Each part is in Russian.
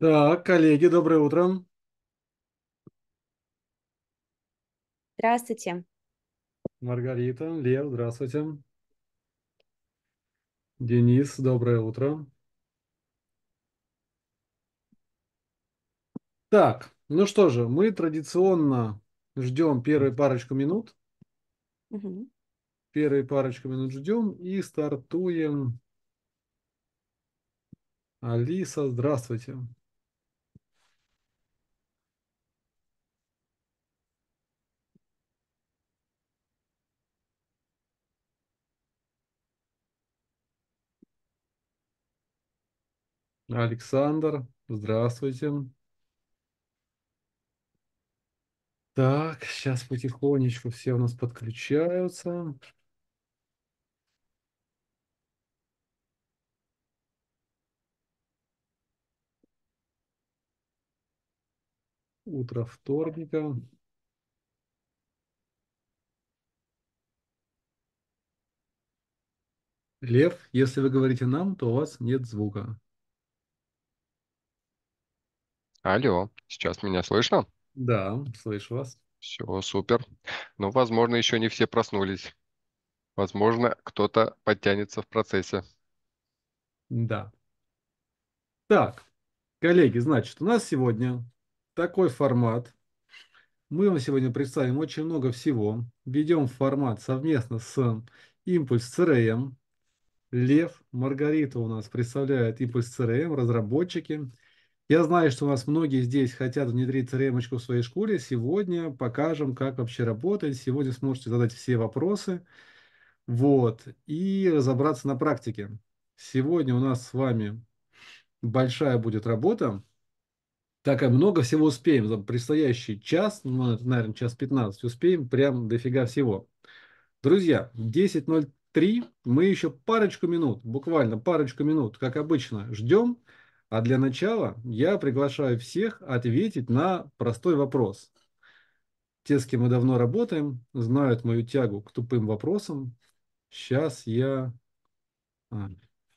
Так, коллеги, доброе утро. Здравствуйте. Маргарита, Лев, здравствуйте. Денис, доброе утро. Так, ну что же, мы традиционно ждем первые парочку минут. Угу. Первые парочку минут ждем и стартуем. Алиса, здравствуйте. Александр, здравствуйте. Так, сейчас потихонечку все у нас подключаются. Утро вторника. Лев, если вы говорите нам, то у вас нет звука. Алло, сейчас меня слышно? Да, слышу вас. Все, супер. Ну, возможно, еще не все проснулись. Возможно, кто-то подтянется в процессе. Да. Так, коллеги, значит, у нас сегодня такой формат. Мы вам сегодня представим очень много всего. Ведем формат совместно с Импульс ЦРМ. Лев Маргарита у нас представляет Импульс ЦРМ, разработчики – я знаю, что у нас многие здесь хотят внедрить ремочку в своей школе. Сегодня покажем, как вообще работает. Сегодня сможете задать все вопросы. Вот. И разобраться на практике. Сегодня у нас с вами большая будет работа. Так и много всего успеем. За предстоящий час, ну, наверное, час 15, успеем прям дофига всего. Друзья, 10.03. Мы еще парочку минут, буквально парочку минут, как обычно, ждем. А для начала я приглашаю всех ответить на простой вопрос. Те, с кем мы давно работаем, знают мою тягу к тупым вопросам. Сейчас я,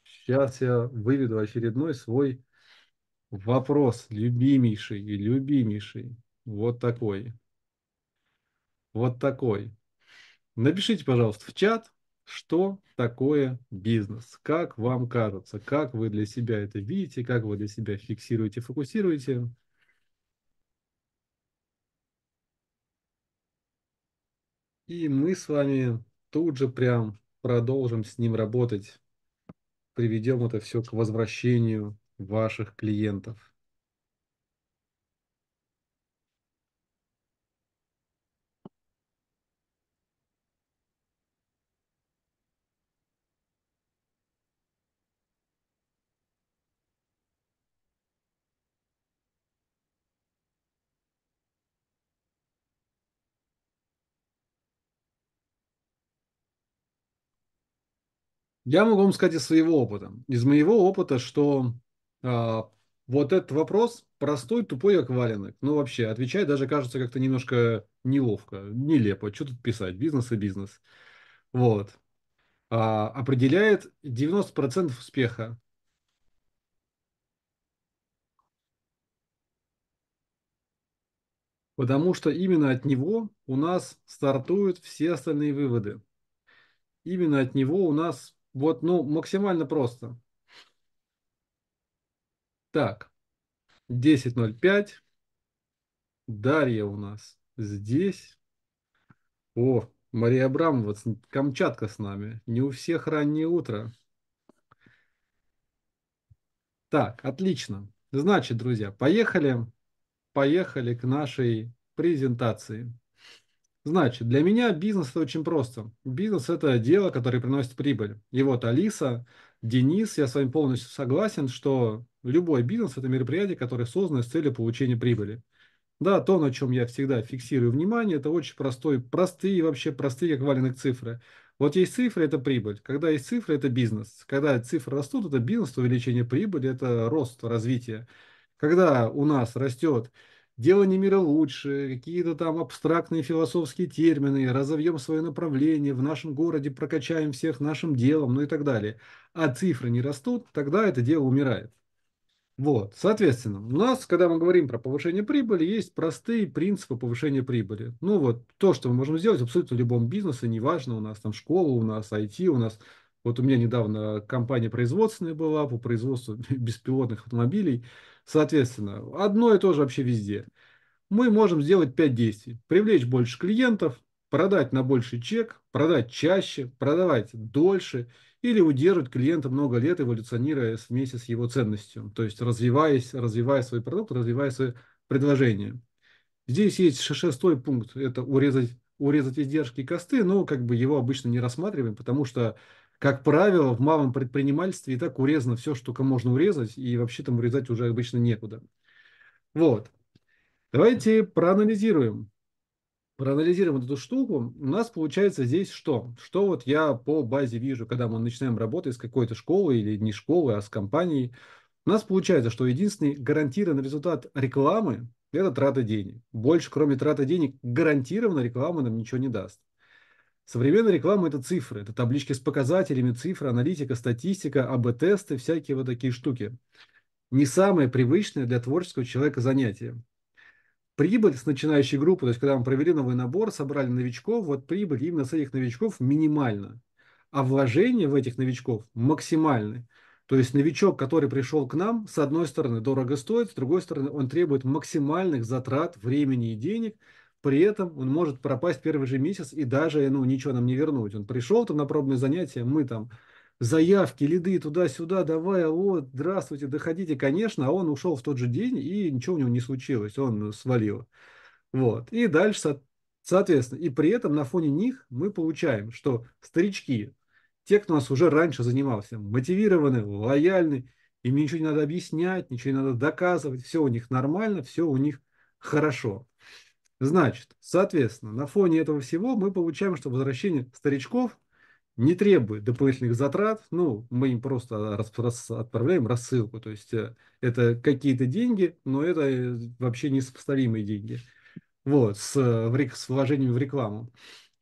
сейчас а, я выведу очередной свой вопрос, любимейший и любимейший. Вот такой. Вот такой. Напишите, пожалуйста, в чат, что такое бизнес, как вам кажется, как вы для себя это видите, как вы для себя фиксируете, фокусируете. И мы с вами тут же прям продолжим с ним работать, приведем это все к возвращению ваших клиентов. Я могу вам сказать из своего опыта. Из моего опыта, что а, вот этот вопрос простой, тупой, как валенок. Ну, вообще, отвечать даже кажется как-то немножко неловко, нелепо. Что тут писать? Бизнес и бизнес. Вот. А, определяет 90% успеха. Потому что именно от него у нас стартуют все остальные выводы. Именно от него у нас вот, ну, максимально просто. Так, 10.05. Дарья у нас здесь. О, Мария Абрамова, Камчатка с нами. Не у всех раннее утро. Так, отлично. Значит, друзья, поехали, поехали к нашей презентации. Значит, для меня бизнес это очень просто. Бизнес это дело, которое приносит прибыль. И вот Алиса, Денис, я с вами полностью согласен, что любой бизнес это мероприятие, которое создано с целью получения прибыли. Да, то, на чем я всегда фиксирую внимание, это очень простой, простые, вообще простые, как валенок цифры. Вот есть цифры, это прибыль. Когда есть цифры, это бизнес. Когда цифры растут, это бизнес, увеличение прибыли, это рост, развитие. Когда у нас растет делание мира лучше, какие-то там абстрактные философские термины, разовьем свое направление, в нашем городе прокачаем всех нашим делом, ну и так далее. А цифры не растут, тогда это дело умирает. Вот, соответственно, у нас, когда мы говорим про повышение прибыли, есть простые принципы повышения прибыли. Ну вот, то, что мы можем сделать абсолютно в любом бизнесе, неважно, у нас там школа, у нас IT, у нас вот у меня недавно компания производственная была по производству беспилотных автомобилей. Соответственно, одно и то же вообще везде. Мы можем сделать 5 действий. Привлечь больше клиентов, продать на больший чек, продать чаще, продавать дольше или удерживать клиента много лет, эволюционируя вместе с его ценностью. То есть развиваясь, развивая свой продукт, развивая свои предложение. Здесь есть шестой пункт, это урезать, урезать издержки и косты, но как бы его обычно не рассматриваем, потому что как правило, в малом предпринимательстве и так урезано все, что можно урезать, и вообще там урезать уже обычно некуда. Вот. Давайте проанализируем. Проанализируем вот эту штуку. У нас получается здесь что? Что вот я по базе вижу, когда мы начинаем работать с какой-то школой или не школой, а с компанией. У нас получается, что единственный гарантированный результат рекламы – это трата денег. Больше, кроме траты денег, гарантированно реклама нам ничего не даст. Современная реклама – это цифры, это таблички с показателями, цифры, аналитика, статистика, АБ-тесты, всякие вот такие штуки. Не самое привычное для творческого человека занятие. Прибыль с начинающей группы, то есть когда мы провели новый набор, собрали новичков, вот прибыль именно с этих новичков минимальна, а вложения в этих новичков максимальны. То есть новичок, который пришел к нам, с одной стороны, дорого стоит, с другой стороны, он требует максимальных затрат времени и денег – при этом он может пропасть первый же месяц и даже ну, ничего нам не вернуть. Он пришел там на пробные занятия, мы там заявки, лиды туда-сюда, давай, вот, здравствуйте, доходите, конечно, а он ушел в тот же день, и ничего у него не случилось, он свалил. Вот. И дальше, соответственно, и при этом на фоне них мы получаем, что старички, те, кто у нас уже раньше занимался, мотивированы, лояльны, им ничего не надо объяснять, ничего не надо доказывать, все у них нормально, все у них хорошо. Значит, соответственно, на фоне этого всего мы получаем, что возвращение старичков не требует дополнительных затрат, ну, мы им просто рас, рас, отправляем рассылку, то есть э, это какие-то деньги, но это э, вообще несопоставимые деньги, вот, с, э, с вложением в рекламу.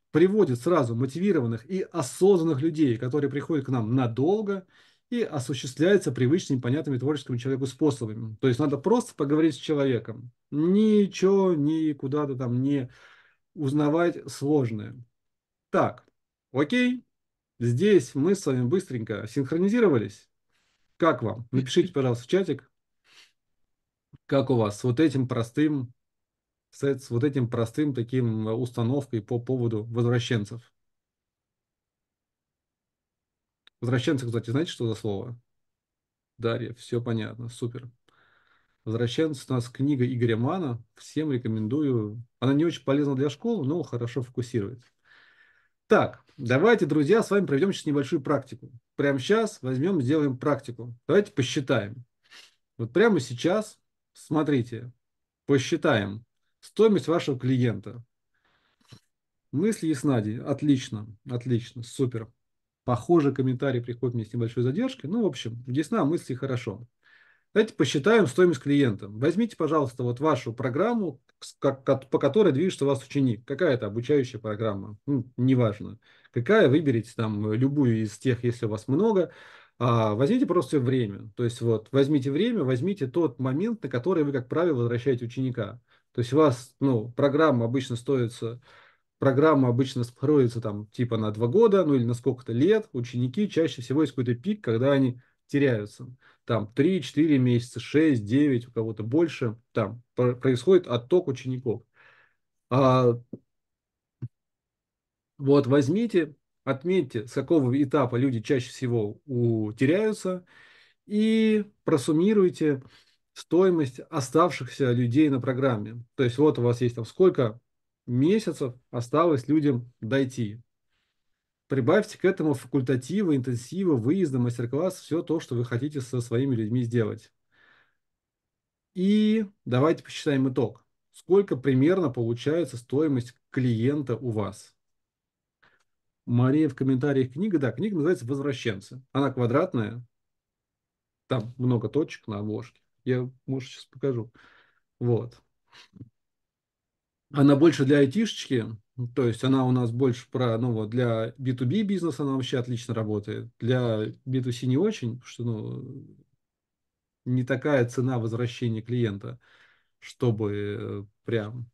Приводит сразу мотивированных и осознанных людей, которые приходят к нам надолго, и осуществляется привычными, понятными творческому человеку способами. То есть надо просто поговорить с человеком. Ничего, никуда то там не узнавать сложное. Так, окей, здесь мы с вами быстренько синхронизировались. Как вам? Напишите, пожалуйста, в чатик, как у вас с вот этим простым, с вот этим простым таким установкой по поводу возвращенцев. Возвращенцы, кстати, знаете, что за слово? Дарья, все понятно, супер. Возвращенцы у нас книга Игоря Мана. Всем рекомендую. Она не очень полезна для школы, но хорошо фокусирует. Так, давайте, друзья, с вами проведем сейчас небольшую практику. Прямо сейчас возьмем, сделаем практику. Давайте посчитаем. Вот прямо сейчас, смотрите, посчитаем стоимость вашего клиента. Мысли ясна, Отлично, отлично, супер. Похоже, комментарий приходит мне с небольшой задержкой. Ну, в общем, ясна мысли хорошо. Давайте посчитаем стоимость клиента. Возьмите, пожалуйста, вот вашу программу, по которой движется у вас ученик. Какая это обучающая программа, ну, неважно. Какая, выберите там любую из тех, если у вас много. А возьмите просто время. То есть вот возьмите время, возьмите тот момент, на который вы, как правило, возвращаете ученика. То есть у вас ну, программа обычно стоится программа обычно строится там типа на два года, ну или на сколько-то лет, ученики чаще всего есть какой-то пик, когда они теряются. Там 3-4 месяца, 6-9, у кого-то больше. Там происходит отток учеников. А, вот возьмите, отметьте, с какого этапа люди чаще всего у, теряются, и просуммируйте стоимость оставшихся людей на программе. То есть вот у вас есть там сколько месяцев осталось людям дойти. Прибавьте к этому факультативы, интенсивы, выезды, мастер-класс, все то, что вы хотите со своими людьми сделать. И давайте посчитаем итог. Сколько примерно получается стоимость клиента у вас? Мария в комментариях книга. Да, книга называется «Возвращенцы». Она квадратная. Там много точек на обложке. Я, может, сейчас покажу. Вот она больше для айтишечки, то есть она у нас больше про, ну вот, для B2B бизнеса она вообще отлично работает, для B2C не очень, потому что, ну, не такая цена возвращения клиента, чтобы э, прям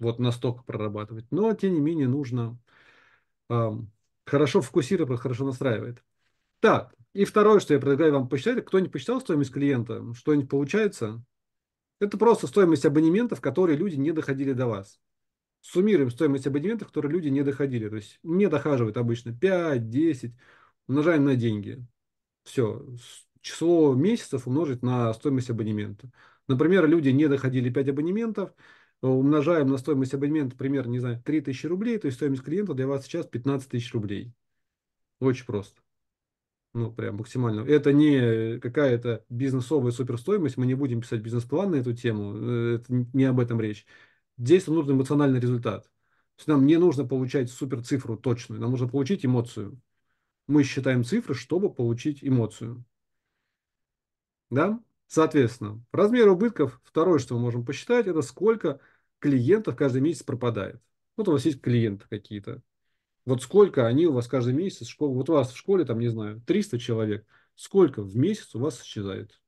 вот настолько прорабатывать. Но, тем не менее, нужно э, хорошо фокусировать, хорошо настраивает. Так, и второе, что я предлагаю вам почитать, кто не почитал стоимость клиента, что-нибудь получается – это просто стоимость абонементов, которые люди не доходили до вас. Суммируем стоимость абонементов, которые люди не доходили. То есть не дохаживают обычно 5, 10, умножаем на деньги. Все, число месяцев умножить на стоимость абонемента. Например, люди не доходили 5 абонементов, умножаем на стоимость абонемента, примерно, не знаю, 3000 рублей, то есть стоимость клиента для вас сейчас 15 тысяч рублей. Очень просто ну, прям максимально. Это не какая-то бизнесовая суперстоимость, мы не будем писать бизнес-план на эту тему, э, это не об этом речь. Здесь нам нужен эмоциональный результат. То есть нам не нужно получать суперцифру точную, нам нужно получить эмоцию. Мы считаем цифры, чтобы получить эмоцию. Да? Соответственно, размер убытков, второе, что мы можем посчитать, это сколько клиентов каждый месяц пропадает. Вот у вас есть клиенты какие-то. Вот сколько они у вас каждый месяц, в школе? вот у вас в школе, там, не знаю, 300 человек, сколько в месяц у вас исчезает?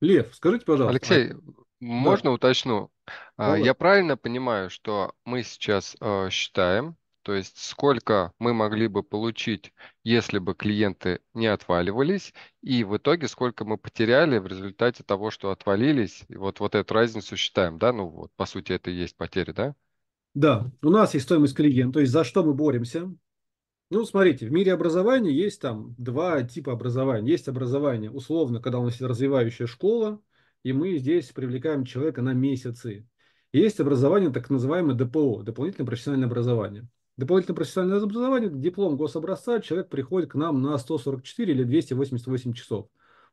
Лев, скажите, пожалуйста. Алексей, а... можно да. уточню? А, Давай. Я правильно понимаю, что мы сейчас э, считаем, то есть сколько мы могли бы получить, если бы клиенты не отваливались, и в итоге сколько мы потеряли в результате того, что отвалились. И вот, вот эту разницу считаем, да? Ну вот, по сути, это и есть потери, да? Да, у нас есть стоимость клиента, то есть за что мы боремся. Ну, смотрите, в мире образования есть там два типа образования. Есть образование, условно, когда у нас есть развивающая школа, и мы здесь привлекаем человека на месяцы. Есть образование, так называемое ДПО, дополнительное профессиональное образование. Дополнительное профессиональное образование, диплом гособразца, человек приходит к нам на 144 или 288 часов.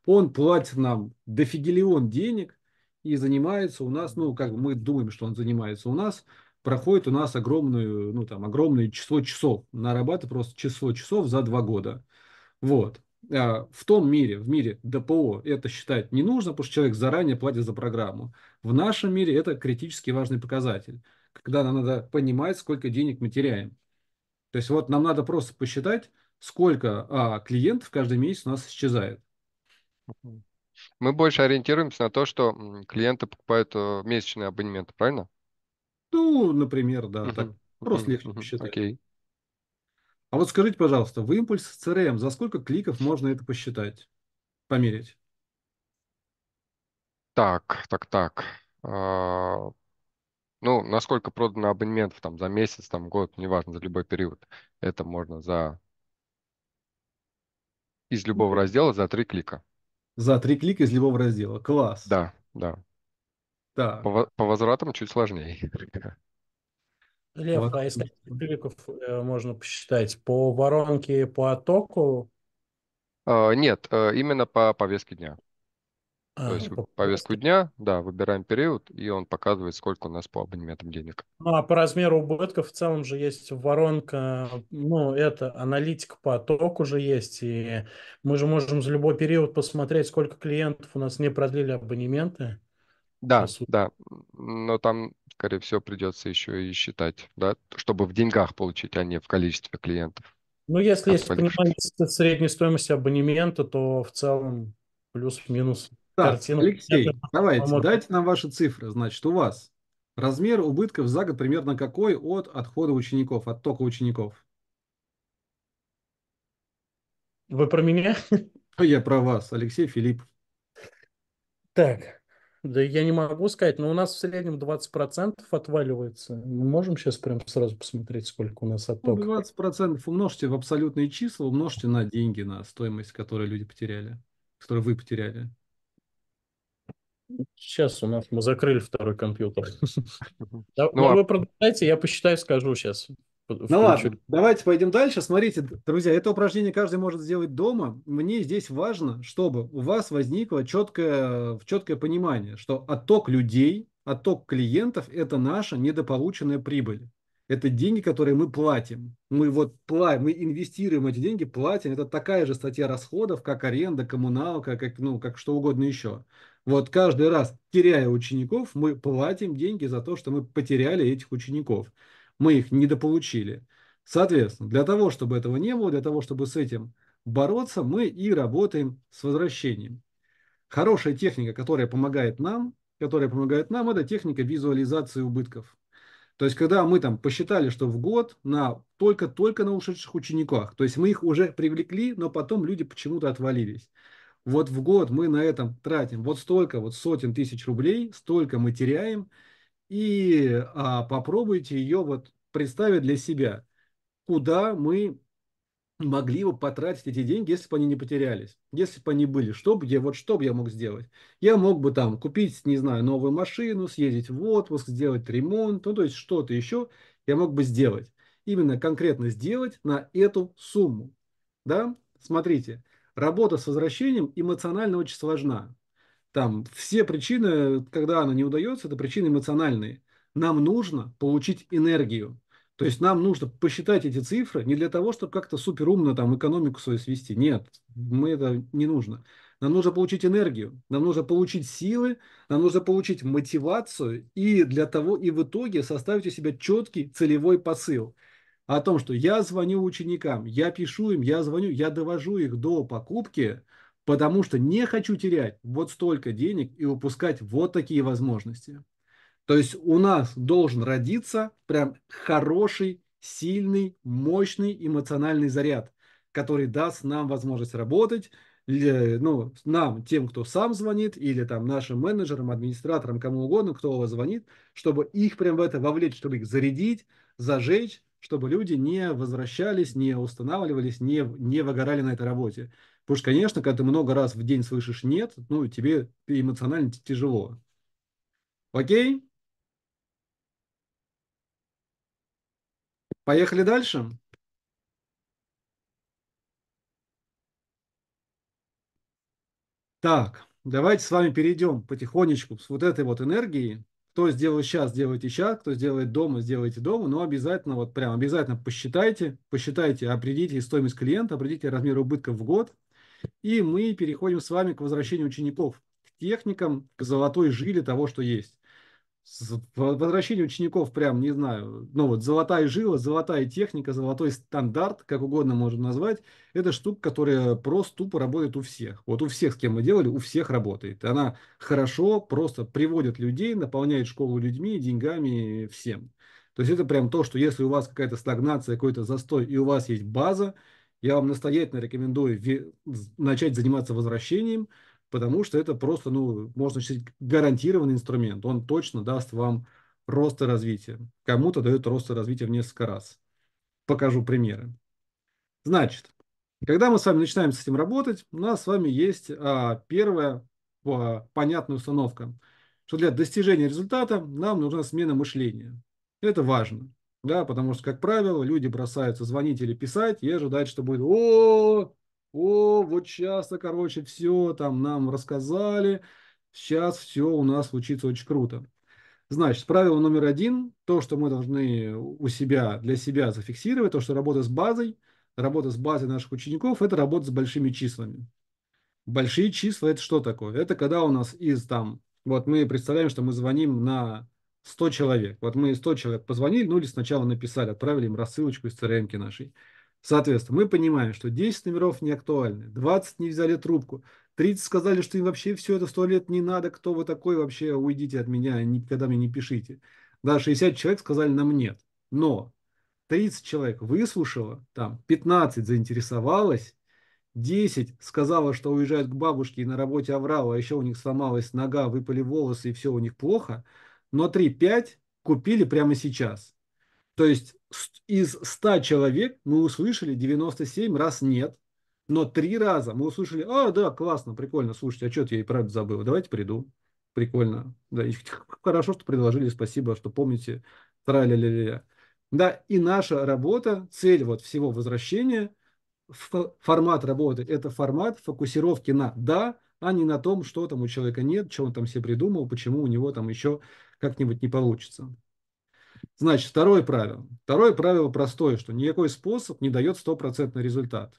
Он платит нам дофигелион денег и занимается у нас, ну, как мы думаем, что он занимается у нас, проходит у нас огромную, ну, там, огромное число часов, нарабатывает просто число часов за два года. Вот. А в том мире, в мире ДПО это считать не нужно, потому что человек заранее платит за программу. В нашем мире это критически важный показатель когда нам надо понимать, сколько денег мы теряем. То есть вот нам надо просто посчитать, сколько а, клиентов каждый месяц у нас исчезает. Мы больше ориентируемся на то, что клиенты покупают э, месячные абонементы, правильно? Ну, например, да, uh-huh. так просто uh-huh. легче uh-huh. посчитать. Okay. А вот скажите, пожалуйста, в импульс CRM за сколько кликов можно это посчитать, померить? Так, так, так. А, ну, насколько продано абонементов там за месяц, там год, неважно, за любой период. Это можно за из любого раздела за три клика. За три клика из любого раздела. Класс. Да, да. Так. По, по возвратам чуть сложнее. Лев, вот. а из кликов э, можно посчитать? По воронке, по оттоку? А, э, нет, именно по повестке дня. А, то ну, есть по повестку дня, да, выбираем период, и он показывает, сколько у нас по абонементам денег. Ну, а по размеру убытков в целом же есть воронка, ну, это аналитика поток уже есть, и мы же можем за любой период посмотреть, сколько клиентов у нас не продлили абонементы. Да, да, но там, скорее всего, придется еще и считать, да, чтобы в деньгах получить, а не в количестве клиентов. Ну, если есть понимание средней стоимости абонемента, то в целом плюс-минус так, картину. Алексей, давайте, дайте нам ваши цифры. Значит, у вас размер убытков за год примерно какой от отхода учеников, оттока учеников? Вы про меня? А я про вас, Алексей Филипп. Так, да я не могу сказать, но у нас в среднем 20% отваливается. Мы можем сейчас прям сразу посмотреть, сколько у нас отток? Ну, 20% умножьте в абсолютные числа, умножьте на деньги, на стоимость, которую люди потеряли, которую вы потеряли. Сейчас у нас мы закрыли второй компьютер. Ну а вы продолжайте, я посчитаю, скажу сейчас. Ну ладно, давайте пойдем дальше. Смотрите, друзья, это упражнение каждый может сделать дома. Мне здесь важно, чтобы у вас возникло четкое, четкое понимание, что отток людей, отток клиентов – это наша недополученная прибыль. Это деньги, которые мы платим. Мы вот платим, мы инвестируем эти деньги, платим. Это такая же статья расходов, как аренда, коммуналка, как, ну, как что угодно еще. Вот каждый раз, теряя учеников, мы платим деньги за то, что мы потеряли этих учеников. Мы их недополучили. Соответственно, для того, чтобы этого не было, для того, чтобы с этим бороться, мы и работаем с возвращением. Хорошая техника, которая помогает нам, которая помогает нам, это техника визуализации убытков. То есть, когда мы там посчитали, что в год на только-только на ушедших учениках, то есть мы их уже привлекли, но потом люди почему-то отвалились вот в год мы на этом тратим вот столько, вот сотен тысяч рублей, столько мы теряем, и а, попробуйте ее вот представить для себя, куда мы могли бы потратить эти деньги, если бы они не потерялись, если бы они были, что бы я, вот что бы я мог сделать? Я мог бы там купить, не знаю, новую машину, съездить в отпуск, сделать ремонт, ну то есть что-то еще я мог бы сделать. Именно конкретно сделать на эту сумму. Да? Смотрите, работа с возвращением эмоционально очень сложна. Там все причины, когда она не удается, это причины эмоциональные. Нам нужно получить энергию. То есть нам нужно посчитать эти цифры не для того, чтобы как-то суперумно там экономику свою свести. Нет, мы это не нужно. Нам нужно получить энергию, нам нужно получить силы, нам нужно получить мотивацию и для того, и в итоге составить у себя четкий целевой посыл – о том, что я звоню ученикам, я пишу им, я звоню, я довожу их до покупки, потому что не хочу терять вот столько денег и упускать вот такие возможности. То есть у нас должен родиться прям хороший, сильный, мощный эмоциональный заряд, который даст нам возможность работать, ну, нам, тем, кто сам звонит, или там нашим менеджерам, администраторам, кому угодно, кто у вас звонит, чтобы их прям в это вовлечь, чтобы их зарядить, зажечь, чтобы люди не возвращались, не устанавливались, не, не выгорали на этой работе. Потому что, конечно, когда ты много раз в день слышишь «нет», ну, тебе эмоционально тяжело. Окей? Поехали дальше. Так, давайте с вами перейдем потихонечку с вот этой вот энергии кто сделал сейчас, сделайте сейчас, кто сделает дома, сделайте дома, но обязательно, вот прям обязательно посчитайте, посчитайте, определите стоимость клиента, определите размер убытка в год, и мы переходим с вами к возвращению учеников, к техникам, к золотой жиле того, что есть. Возвращение учеников прям, не знаю, ну вот золотая жила, золотая техника, золотой стандарт, как угодно можно назвать, это штука, которая просто тупо работает у всех. Вот у всех, с кем мы делали, у всех работает. Она хорошо просто приводит людей, наполняет школу людьми, деньгами, всем. То есть это прям то, что если у вас какая-то стагнация, какой-то застой, и у вас есть база, я вам настоятельно рекомендую начать заниматься возвращением – потому что это просто, ну, можно считать, гарантированный инструмент. Он точно даст вам рост и развитие. Кому-то дает рост и развитие в несколько раз. Покажу примеры. Значит, когда мы с вами начинаем с этим работать, у нас с вами есть а, первая а, понятная установка, что для достижения результата нам нужна смена мышления. Это важно, да, потому что, как правило, люди бросаются звонить или писать и ожидать, что будет «О, о, вот сейчас-то, короче, все там нам рассказали, сейчас все у нас случится очень круто. Значит, правило номер один, то, что мы должны у себя, для себя зафиксировать, то, что работа с базой, работа с базой наших учеников, это работа с большими числами. Большие числа – это что такое? Это когда у нас из там, вот мы представляем, что мы звоним на 100 человек. Вот мы 100 человек позвонили, ну или сначала написали, отправили им рассылочку из crm нашей. Соответственно, мы понимаем, что 10 номеров не актуальны, 20 не взяли трубку, 30 сказали, что им вообще все это сто лет не надо, кто вы такой вообще, уйдите от меня, никогда мне не пишите. Да, 60 человек сказали нам нет. Но 30 человек выслушало, там 15 заинтересовалось, 10 сказала, что уезжают к бабушке и на работе оврала, а еще у них сломалась нога, выпали волосы и все у них плохо, но 3-5 купили прямо сейчас. То есть из 100 человек мы услышали 97 раз «нет», но три раза мы услышали, а, да, классно, прикольно, слушайте, а что я и правда забыл, давайте приду. Прикольно. Да, и хорошо, что предложили, спасибо, что помните. тра ля ля ля Да, и наша работа, цель вот всего возвращения, формат работы, это формат фокусировки на «да», а не на том, что там у человека нет, что он там себе придумал, почему у него там еще как-нибудь не получится. Значит, второе правило. Второе правило простое, что никакой способ не дает стопроцентный результат.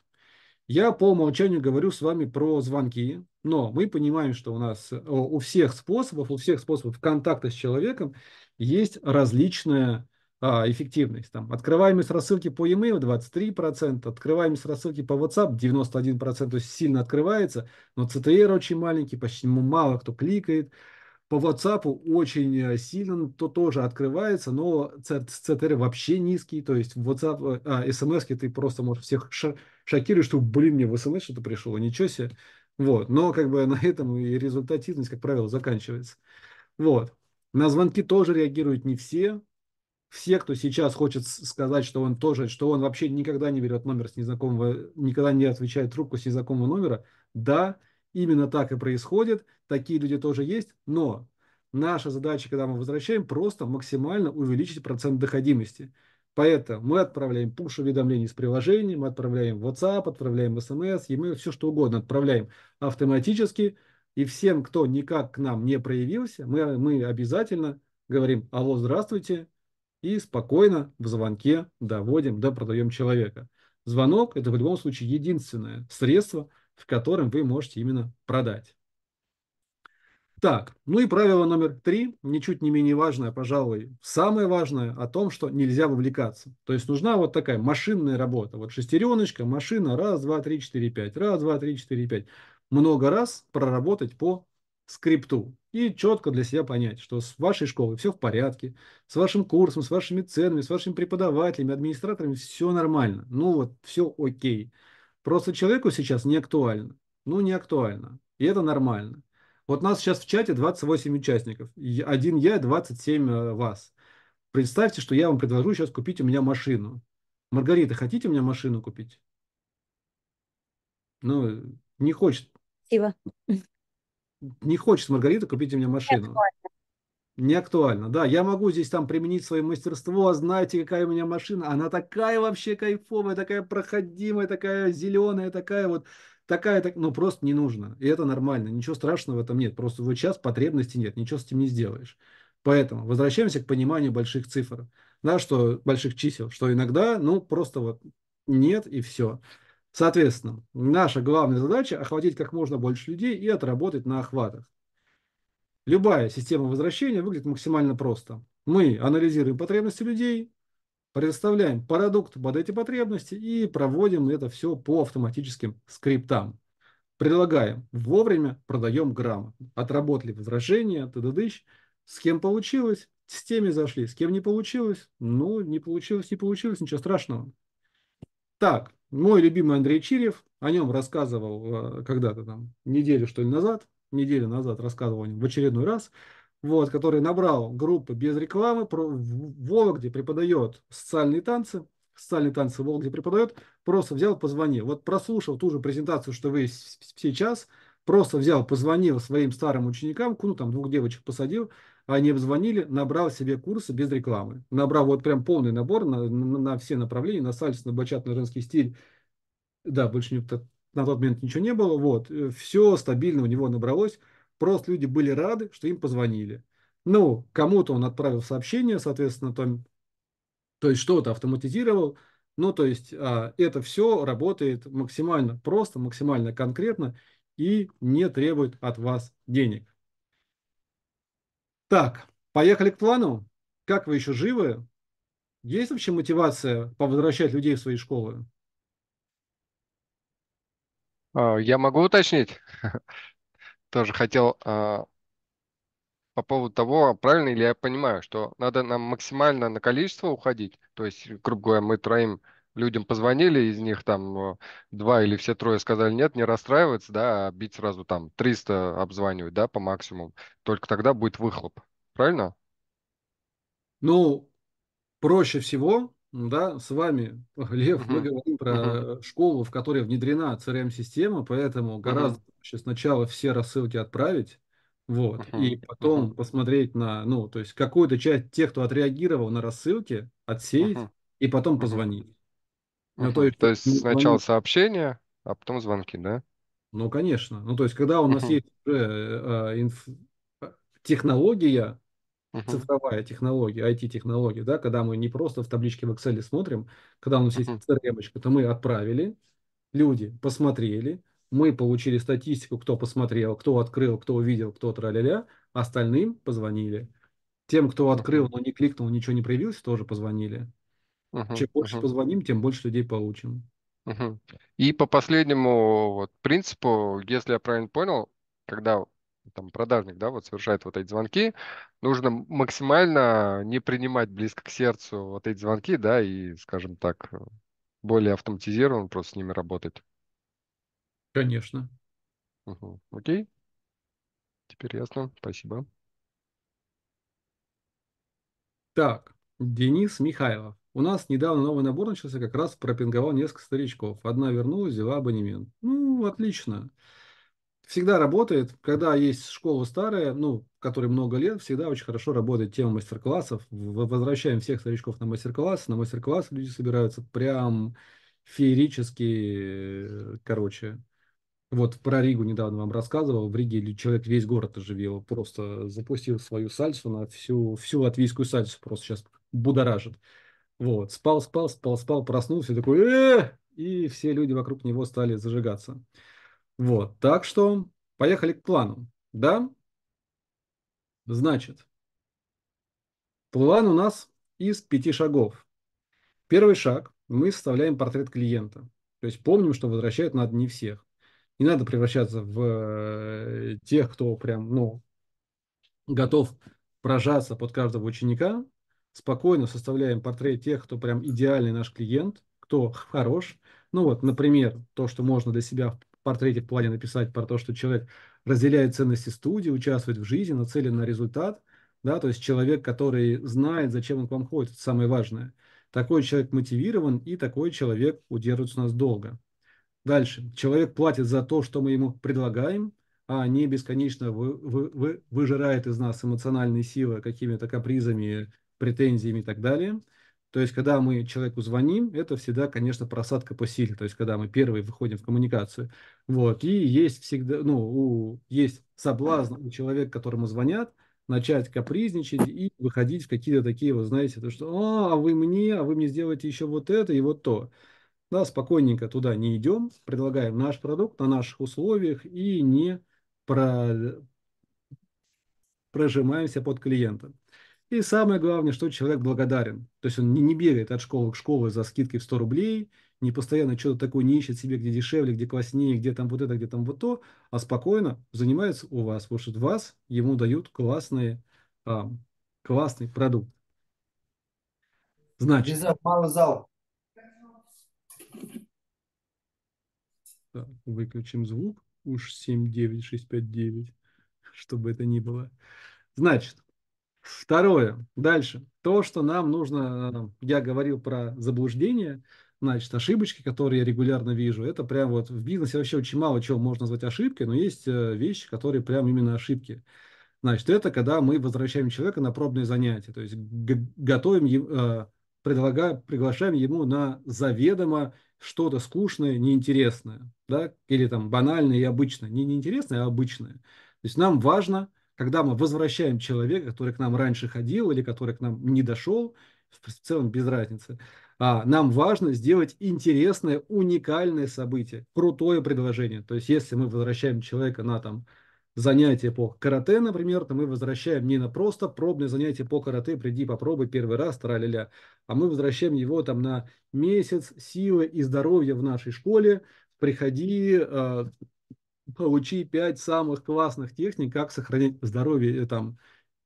Я по умолчанию говорю с вами про звонки, но мы понимаем, что у нас у всех способов, у всех способов контакта с человеком есть различная а, эффективность. Там, открываемость рассылки по e-mail 23%, открываемость рассылки по WhatsApp 91%, то есть сильно открывается, но CTR очень маленький, почти мало кто кликает по WhatsApp очень э, сильно ну, то тоже открывается, но CTR вообще низкий, то есть в WhatsApp, а, смс ты просто, можешь всех шокировать, что, блин, мне в SMS что-то пришло, ничего себе. Вот, но как бы на этом и результативность, как правило, заканчивается. Вот. На звонки тоже реагируют не все. Все, кто сейчас хочет сказать, что он тоже, что он вообще никогда не берет номер с незнакомого, никогда не отвечает трубку с незнакомого номера, да, Именно так и происходит. Такие люди тоже есть, но наша задача, когда мы возвращаем, просто максимально увеличить процент доходимости. Поэтому мы отправляем пуш-уведомления с приложением мы отправляем WhatsApp, отправляем SMS, e-mail, все что угодно отправляем автоматически. И всем, кто никак к нам не проявился, мы, мы обязательно говорим «Алло, здравствуйте!» и спокойно в звонке доводим, да продаем человека. Звонок – это в любом случае единственное средство – в котором вы можете именно продать. Так, ну и правило номер три, ничуть не менее важное, пожалуй, самое важное, о том, что нельзя вовлекаться. То есть нужна вот такая машинная работа. Вот шестереночка, машина, раз, два, три, четыре, пять, раз, два, три, четыре, пять. Много раз проработать по скрипту и четко для себя понять, что с вашей школой все в порядке, с вашим курсом, с вашими ценами, с вашими преподавателями, администраторами все нормально. Ну вот, все окей. Okay Просто человеку сейчас не актуально. Ну, не актуально. И это нормально. Вот нас сейчас в чате 28 участников. Один я, 27 э, вас. Представьте, что я вам предложу сейчас купить у меня машину. Маргарита, хотите у меня машину купить? Ну, не хочет. Спасибо. Не хочет Маргарита купить у меня машину. Не актуально, да. Я могу здесь там применить свое мастерство. Знаете, какая у меня машина? Она такая вообще кайфовая, такая проходимая, такая зеленая, такая вот, такая, так... ну просто не нужно. И это нормально. Ничего страшного в этом нет. Просто вот сейчас потребности нет, ничего с этим не сделаешь. Поэтому возвращаемся к пониманию больших цифр, да, что больших чисел, что иногда, ну просто вот нет и все. Соответственно, наша главная задача охватить как можно больше людей и отработать на охватах. Любая система возвращения выглядит максимально просто. Мы анализируем потребности людей, предоставляем продукт под эти потребности и проводим это все по автоматическим скриптам. Предлагаем вовремя, продаем грамотно. Отработали возражения, тддыщ. С кем получилось, с теми зашли. С кем не получилось, ну, не получилось, не получилось, ничего страшного. Так, мой любимый Андрей Чирев, о нем рассказывал э, когда-то там неделю что ли назад неделю назад рассказывал о нем в очередной раз, вот, который набрал группы без рекламы, про, в Вологде преподает социальные танцы, социальные танцы в Вологде преподает, просто взял, позвонил. Вот прослушал ту же презентацию, что вы сейчас, просто взял, позвонил своим старым ученикам, ну, там, двух девочек посадил, они обзвонили, набрал себе курсы без рекламы. Набрал вот прям полный набор на, на, на все направления, на сальс, на бачат, на женский стиль. Да, больше никто на тот момент ничего не было, вот, э, все стабильно у него набралось, просто люди были рады, что им позвонили. Ну, кому-то он отправил сообщение, соответственно, там, то есть что-то автоматизировал, ну, то есть а, это все работает максимально просто, максимально конкретно и не требует от вас денег. Так, поехали к плану. Как вы еще живы? Есть вообще мотивация повозвращать людей в свои школы? А, я могу уточнить? Тоже хотел а, по поводу того, правильно ли я понимаю, что надо нам максимально на количество уходить. То есть, грубо говоря, мы троим людям позвонили, из них там а, два или все трое сказали нет, не расстраиваться, да, а бить сразу там 300 обзванивать, да, по максимуму. Только тогда будет выхлоп. Правильно? Ну, проще всего да, с вами, Лев, мы говорим про школу, в которой внедрена CRM-система, поэтому гораздо проще сначала все рассылки отправить, вот, и потом посмотреть на, ну, то есть какую-то часть тех, кто отреагировал на рассылки, отсеять, и потом позвонить. Ну, то есть, то есть сначала звонить. сообщение, а потом звонки, да? Ну, конечно. Ну, то есть, когда у нас есть уже э, э инф... Э, технология, Uh-huh. Цифровая технология, IT-технология, да, когда мы не просто в табличке в Excel смотрим, когда у нас есть церемочка, то мы отправили, люди посмотрели, мы получили статистику, кто посмотрел, кто открыл, кто увидел, кто траля остальным позвонили. Тем, кто открыл, но не кликнул, ничего не проявился, тоже позвонили. Uh-huh, Чем больше uh-huh. позвоним, тем больше людей получим. Uh-huh. И по последнему вот принципу, если я правильно понял, когда там, продажник, да, вот совершает вот эти звонки, нужно максимально не принимать близко к сердцу вот эти звонки, да, и, скажем так, э, более автоматизированно просто с ними работать. Конечно. Угу. Окей. Теперь ясно. Спасибо. Так, Денис Михайлов. У нас недавно новый набор начался, как раз пропинговал несколько старичков. Одна вернулась, взяла абонемент. Ну, отлично. Отлично всегда работает, когда есть школа старая, ну, которой много лет, всегда очень хорошо работает тема мастер-классов. Возвращаем всех старичков на мастер-класс. На мастер-класс люди собираются прям феерически, э, короче. Вот про Ригу недавно вам рассказывал. В Риге человек весь город оживил, просто запустил свою сальсу на всю, всю латвийскую сальсу, просто сейчас будоражит. Вот, спал, спал, спал, спал, проснулся, такой, э и все люди вокруг него стали зажигаться. Вот, так что поехали к плану, да? Значит, план у нас из пяти шагов. Первый шаг – мы составляем портрет клиента. То есть помним, что возвращать надо не всех. Не надо превращаться в э, тех, кто прям, ну, готов прожаться под каждого ученика. Спокойно составляем портрет тех, кто прям идеальный наш клиент, кто хорош. Ну вот, например, то, что можно для себя портрете в плане написать про то, что человек разделяет ценности студии, участвует в жизни, нацелен на результат, да, то есть человек, который знает, зачем он к вам ходит, это самое важное. Такой человек мотивирован, и такой человек удерживается у нас долго. Дальше. Человек платит за то, что мы ему предлагаем, а не бесконечно вы, вы, вы, выжирает из нас эмоциональные силы какими-то капризами, претензиями и так далее – то есть, когда мы человеку звоним, это всегда, конечно, просадка по силе. То есть, когда мы первые выходим в коммуникацию. Вот. И есть всегда, ну, у, есть соблазн у человека, которому звонят, начать капризничать и выходить в какие-то такие, вот знаете, то, что «А, а вы мне, а вы мне сделаете еще вот это и вот то». Да, спокойненько туда не идем, предлагаем наш продукт на наших условиях и не про... прожимаемся под клиента. И самое главное, что человек благодарен. То есть он не, не бегает от школы к школе за скидки в 100 рублей, не постоянно что-то такое не ищет себе, где дешевле, где класснее, где там вот это, где там вот то, а спокойно занимается у вас, потому что вас ему дают классные, а, классный продукт. Значит. Риза, малый зал. Так, выключим звук. Уж 79659, чтобы это ни было. Значит, Второе. Дальше. То, что нам нужно, э, я говорил про заблуждение, значит, ошибочки, которые я регулярно вижу, это прям вот в бизнесе вообще очень мало чего можно назвать ошибкой, но есть э, вещи, которые прям именно ошибки. Значит, это когда мы возвращаем человека на пробные занятия, то есть готовим, э, предлагаем, приглашаем ему на заведомо что-то скучное, неинтересное, да, или там банальное и обычное. Не неинтересное, а обычное. То есть нам важно – когда мы возвращаем человека, который к нам раньше ходил или который к нам не дошел, в целом без разницы, а, нам важно сделать интересное, уникальное событие, крутое предложение. То есть если мы возвращаем человека на там, занятие по карате, например, то мы возвращаем не на просто пробное занятие по карате, приди попробуй первый раз, тра-ля-ля, а мы возвращаем его там на месяц силы и здоровья в нашей школе, приходи, а, получи пять самых классных техник, как сохранять здоровье э, там,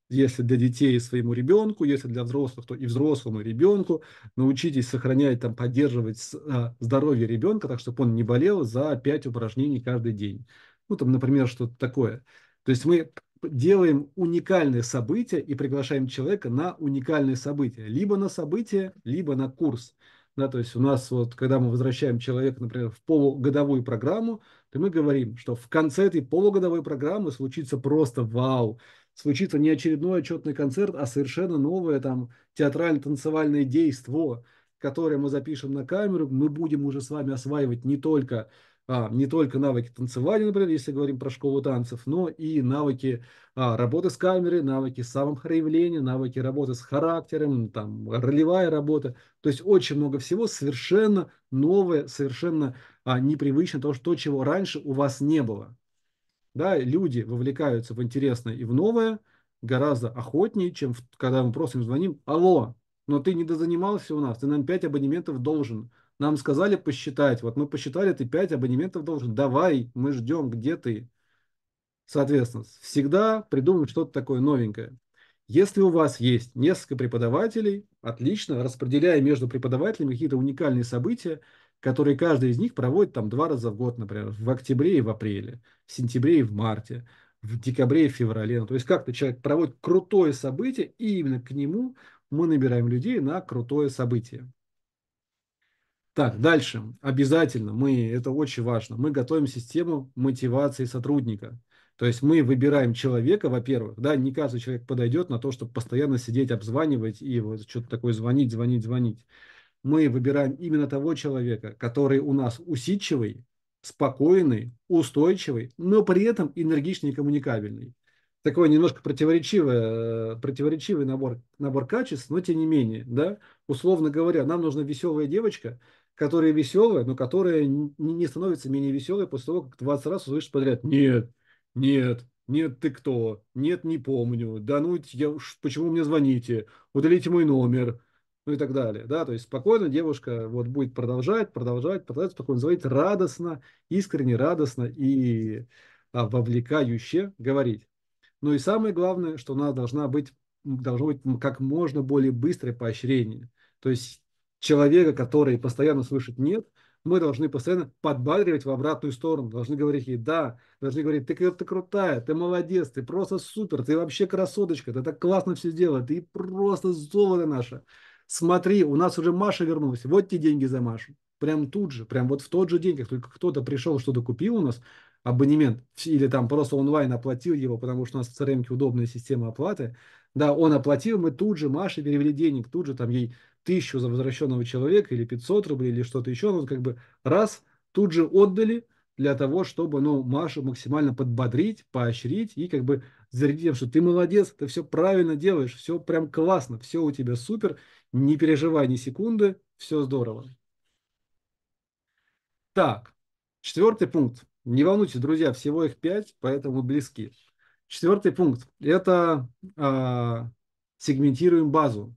если для детей своему ребенку, если для взрослых, то и взрослому ребенку. Научитесь сохранять, там, поддерживать а, здоровье ребенка, так чтобы он не болел за 5 упражнений каждый день. Ну, там, например, что-то такое. То есть мы делаем уникальные события и приглашаем человека на уникальные события. Либо на событие, либо на курс. Да, то есть у нас вот, когда мы возвращаем человека, например, в полугодовую программу, то мы говорим, что в конце этой полугодовой программы случится просто вау. Случится не очередной отчетный концерт, а совершенно новое там театрально-танцевальное действо, которое мы запишем на камеру. Мы будем уже с вами осваивать не только а, не только навыки танцевания, например, если говорим про школу танцев, но и навыки а, работы с камерой, навыки самопроявления, навыки работы с характером, там, ролевая работа. То есть очень много всего совершенно новое, совершенно а, непривычное, то, что, чего раньше у вас не было. Да, люди вовлекаются в интересное и в новое гораздо охотнее, чем в, когда мы просто им звоним «Алло, но ты не дозанимался у нас, ты нам пять абонементов должен». Нам сказали посчитать. Вот мы посчитали, ты 5 абонементов должен. Давай, мы ждем, где ты. Соответственно, всегда придумывать что-то такое новенькое. Если у вас есть несколько преподавателей, отлично, распределяя между преподавателями какие-то уникальные события, которые каждый из них проводит там два раза в год, например, в октябре и в апреле, в сентябре и в марте, в декабре и в феврале. Ну, то есть как-то человек проводит крутое событие, и именно к нему мы набираем людей на крутое событие. Так, дальше. Обязательно мы, это очень важно, мы готовим систему мотивации сотрудника. То есть мы выбираем человека, во-первых, да, не каждый человек подойдет на то, чтобы постоянно сидеть, обзванивать и вот что-то такое звонить, звонить, звонить. Мы выбираем именно того человека, который у нас усидчивый, спокойный, устойчивый, но при этом энергичный и коммуникабельный. Такой немножко противоречивый, э, противоречивый набор, набор качеств, но тем не менее, да, условно говоря, нам нужна веселая девочка, которые веселые, но которые не становятся менее веселые после того, как 20 раз услышишь подряд «нет, нет, нет, ты кто? Нет, не помню. Да ну, я, почему мне звоните? Удалите мой номер. Ну и так далее. Да? То есть спокойно девушка вот будет продолжать, продолжать, продолжать, спокойно звонить, радостно, искренне, радостно и а, вовлекающе говорить. Ну и самое главное, что у нас должна быть, должно быть как можно более быстрое поощрение. То есть человека, который постоянно слышит «нет», мы должны постоянно подбадривать в обратную сторону. Должны говорить ей «да», должны говорить «ты, ты крутая, ты молодец, ты просто супер, ты вообще красоточка, ты так классно все сделала, ты просто золото наше. Смотри, у нас уже Маша вернулась, вот тебе деньги за Машу». Прям тут же, прям вот в тот же день, как только кто-то пришел, что-то купил у нас, абонемент, или там просто онлайн оплатил его, потому что у нас в CRM удобная система оплаты, да, он оплатил, мы тут же Маше перевели денег, тут же там ей тысячу за возвращенного человека или 500 рублей или что-то еще, ну, как бы раз, тут же отдали для того, чтобы, ну, Машу максимально подбодрить, поощрить и как бы зарядить тем, что ты молодец, ты все правильно делаешь, все прям классно, все у тебя супер, не переживай ни секунды, все здорово. Так, четвертый пункт. Не волнуйтесь, друзья, всего их пять, поэтому близки. Четвертый пункт – это э, сегментируем базу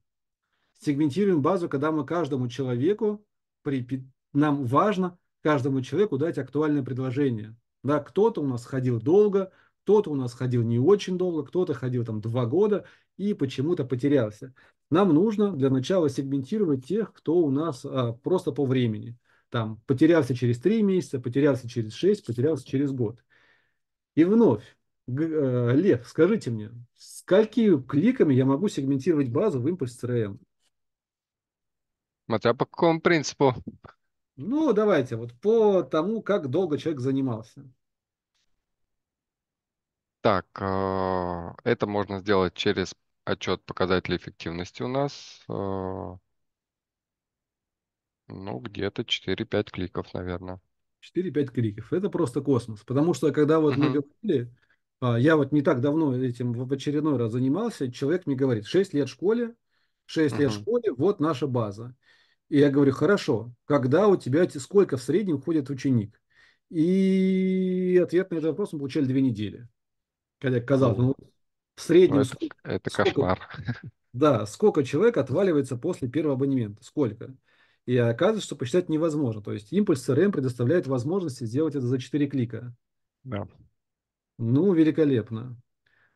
сегментируем базу, когда мы каждому человеку, при, нам важно каждому человеку дать актуальное предложение. Да, кто-то у нас ходил долго, кто-то у нас ходил не очень долго, кто-то ходил там два года и почему-то потерялся. Нам нужно для начала сегментировать тех, кто у нас а, просто по времени. Там потерялся через три месяца, потерялся через шесть, потерялся через год. И вновь, э, Лев, скажите мне, сколькими кликами я могу сегментировать базу в импульс CRM? Смотря а по какому принципу. Ну, давайте, вот по тому, как долго человек занимался. Так, э, это можно сделать через отчет показателей эффективности у нас. Э, ну, где-то 4-5 кликов, наверное. 4-5 кликов. Это просто космос. Потому что, когда вот мы говорили, а, я вот не так давно этим в очередной раз занимался, человек мне говорит, 6 лет в школе, 6 лет в школе, вот наша база. И я говорю, хорошо, когда у тебя, сколько в среднем ходит ученик? И ответ на этот вопрос мы получали две недели. Хотя казалось, ну, в среднем... Ну, это, сколько, это кошмар. да, сколько человек отваливается после первого абонемента? Сколько? И оказывается, что посчитать невозможно. То есть импульс CRM предоставляет возможности сделать это за 4 клика. Да. Ну, великолепно.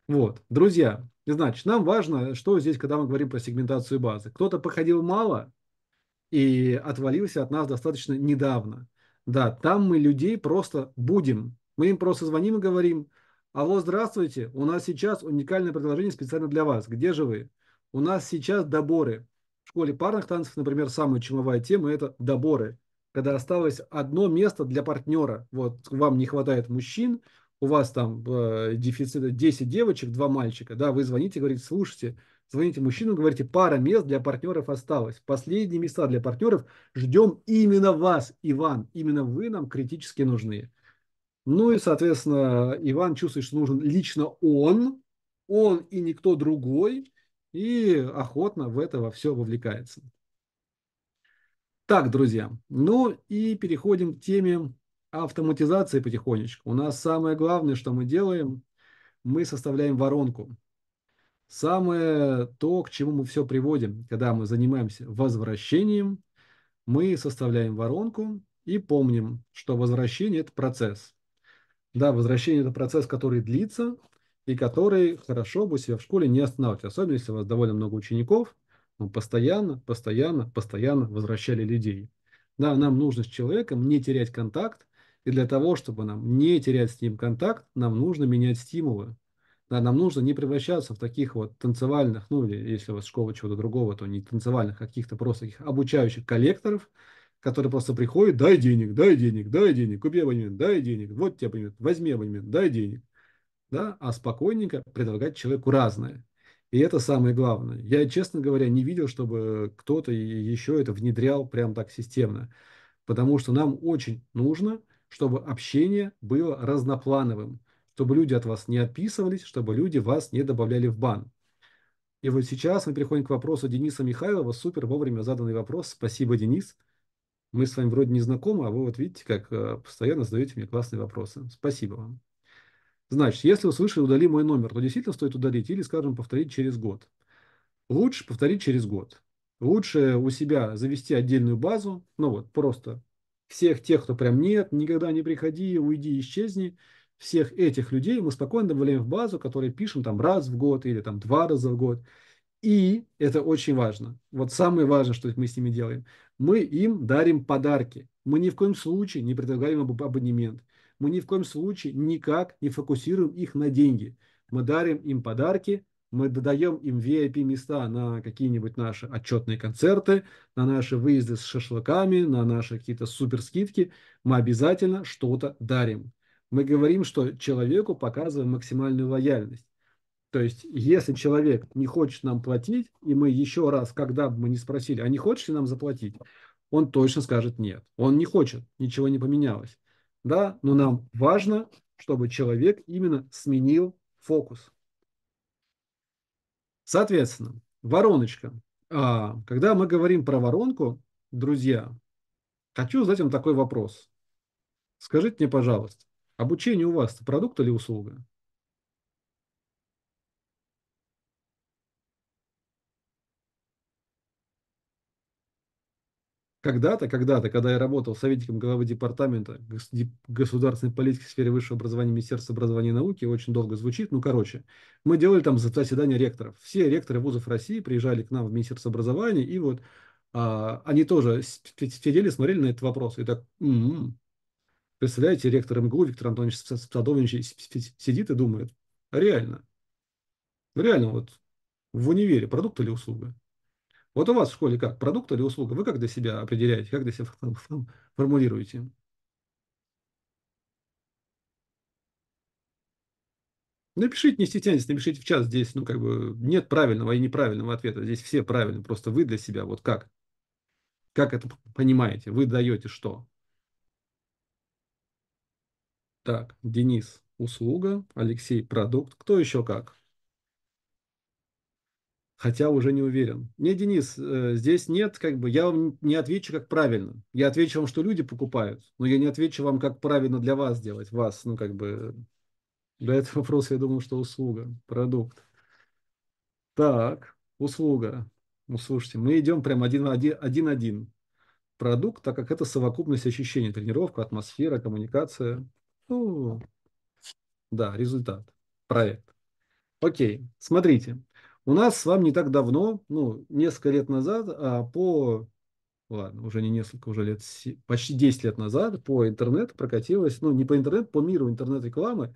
Вот, друзья, значит, нам важно, что здесь, когда мы говорим про сегментацию базы. Кто-то походил мало, и отвалился от нас достаточно недавно. Да, там мы людей просто будем. Мы им просто звоним и говорим, алло, здравствуйте, у нас сейчас уникальное предложение специально для вас. Где же вы? У нас сейчас доборы. В школе парных танцев, например, самая чумовая тема – это доборы. Когда осталось одно место для партнера. Вот вам не хватает мужчин, у вас там э, дефицит 10 девочек, 2 мальчика, да, вы звоните и говорите, слушайте, звоните мужчину, говорите, пара мест для партнеров осталось. Последние места для партнеров. Ждем именно вас, Иван. Именно вы нам критически нужны. Ну и, соответственно, Иван чувствует, что нужен лично он, он и никто другой, и охотно в это во все вовлекается. Так, друзья, ну и переходим к теме автоматизации потихонечку. У нас самое главное, что мы делаем, мы составляем воронку самое то, к чему мы все приводим, когда мы занимаемся возвращением, мы составляем воронку и помним, что возвращение – это процесс. Да, возвращение – это процесс, который длится и который хорошо бы себя в школе не останавливать, особенно если у вас довольно много учеников, мы постоянно, постоянно, постоянно возвращали людей. Да, нам нужно с человеком не терять контакт, и для того, чтобы нам не терять с ним контакт, нам нужно менять стимулы. Да, нам нужно не превращаться в таких вот танцевальных, ну или если у вас школа чего-то другого, то не танцевальных, а каких-то просто таких обучающих коллекторов, которые просто приходят, дай денег, дай денег, дай денег, купи абонемент, дай денег, вот тебе абонемент, возьми абонемент, дай денег. Да? А спокойненько предлагать человеку разное. И это самое главное. Я, честно говоря, не видел, чтобы кто-то еще это внедрял прям так системно. Потому что нам очень нужно, чтобы общение было разноплановым чтобы люди от вас не отписывались, чтобы люди вас не добавляли в бан. И вот сейчас мы переходим к вопросу Дениса Михайлова. Супер вовремя заданный вопрос. Спасибо, Денис. Мы с вами вроде не знакомы, а вы вот видите, как э, постоянно задаете мне классные вопросы. Спасибо вам. Значит, если услышали, удали мой номер, то действительно стоит удалить или, скажем, повторить через год. Лучше повторить через год. Лучше у себя завести отдельную базу, ну вот, просто всех тех, кто прям нет, никогда не приходи, уйди, исчезни – всех этих людей мы спокойно добавляем в базу, которые пишем там раз в год или там два раза в год. И это очень важно. Вот самое важное, что мы с ними делаем. Мы им дарим подарки. Мы ни в коем случае не предлагаем им абонемент. Мы ни в коем случае никак не фокусируем их на деньги. Мы дарим им подарки, мы додаем им VIP-места на какие-нибудь наши отчетные концерты, на наши выезды с шашлыками, на наши какие-то суперскидки. Мы обязательно что-то дарим мы говорим, что человеку показываем максимальную лояльность. То есть, если человек не хочет нам платить, и мы еще раз, когда бы мы не спросили, а не хочешь ли нам заплатить, он точно скажет нет. Он не хочет, ничего не поменялось. Да, но нам важно, чтобы человек именно сменил фокус. Соответственно, вороночка. А, когда мы говорим про воронку, друзья, хочу задать вам такой вопрос. Скажите мне, пожалуйста, Обучение у вас это продукт или услуга? Когда-то, когда-то, когда я работал советником главы департамента государственной политики в сфере высшего образования Министерства образования и науки, очень долго звучит, ну, короче, мы делали там заседания ректоров. Все ректоры вузов России приезжали к нам в Министерство образования, и вот а, они тоже сидели, смотрели на этот вопрос и так, м-м, Представляете, ректор МГУ Виктор Антонович Садовнич сидит и думает, а реально, реально вот в универе продукт или услуга? Вот у вас в школе как, продукт или услуга? Вы как для себя определяете, как для себя формулируете? Напишите, не стесняйтесь, напишите в чат здесь, ну, как бы, нет правильного и неправильного ответа. Здесь все правильные, просто вы для себя, вот как? Как это понимаете? Вы даете что? Так, Денис услуга, Алексей продукт. Кто еще как? Хотя уже не уверен. Не, Денис, э, здесь нет, как бы, я вам не отвечу, как правильно. Я отвечу вам, что люди покупают, но я не отвечу вам, как правильно для вас делать, вас, ну, как бы, для этого вопроса я думаю, что услуга, продукт. Так, услуга. Ну, слушайте, мы идем прям один-один. Продукт, так как это совокупность ощущений, тренировка, атмосфера, коммуникация – ну, да, результат, проект. Окей, смотрите, у нас с вами не так давно, ну, несколько лет назад, а по, ладно, уже не несколько, уже лет, почти 10 лет назад по интернету прокатилась, ну, не по интернету, по миру интернет-рекламы,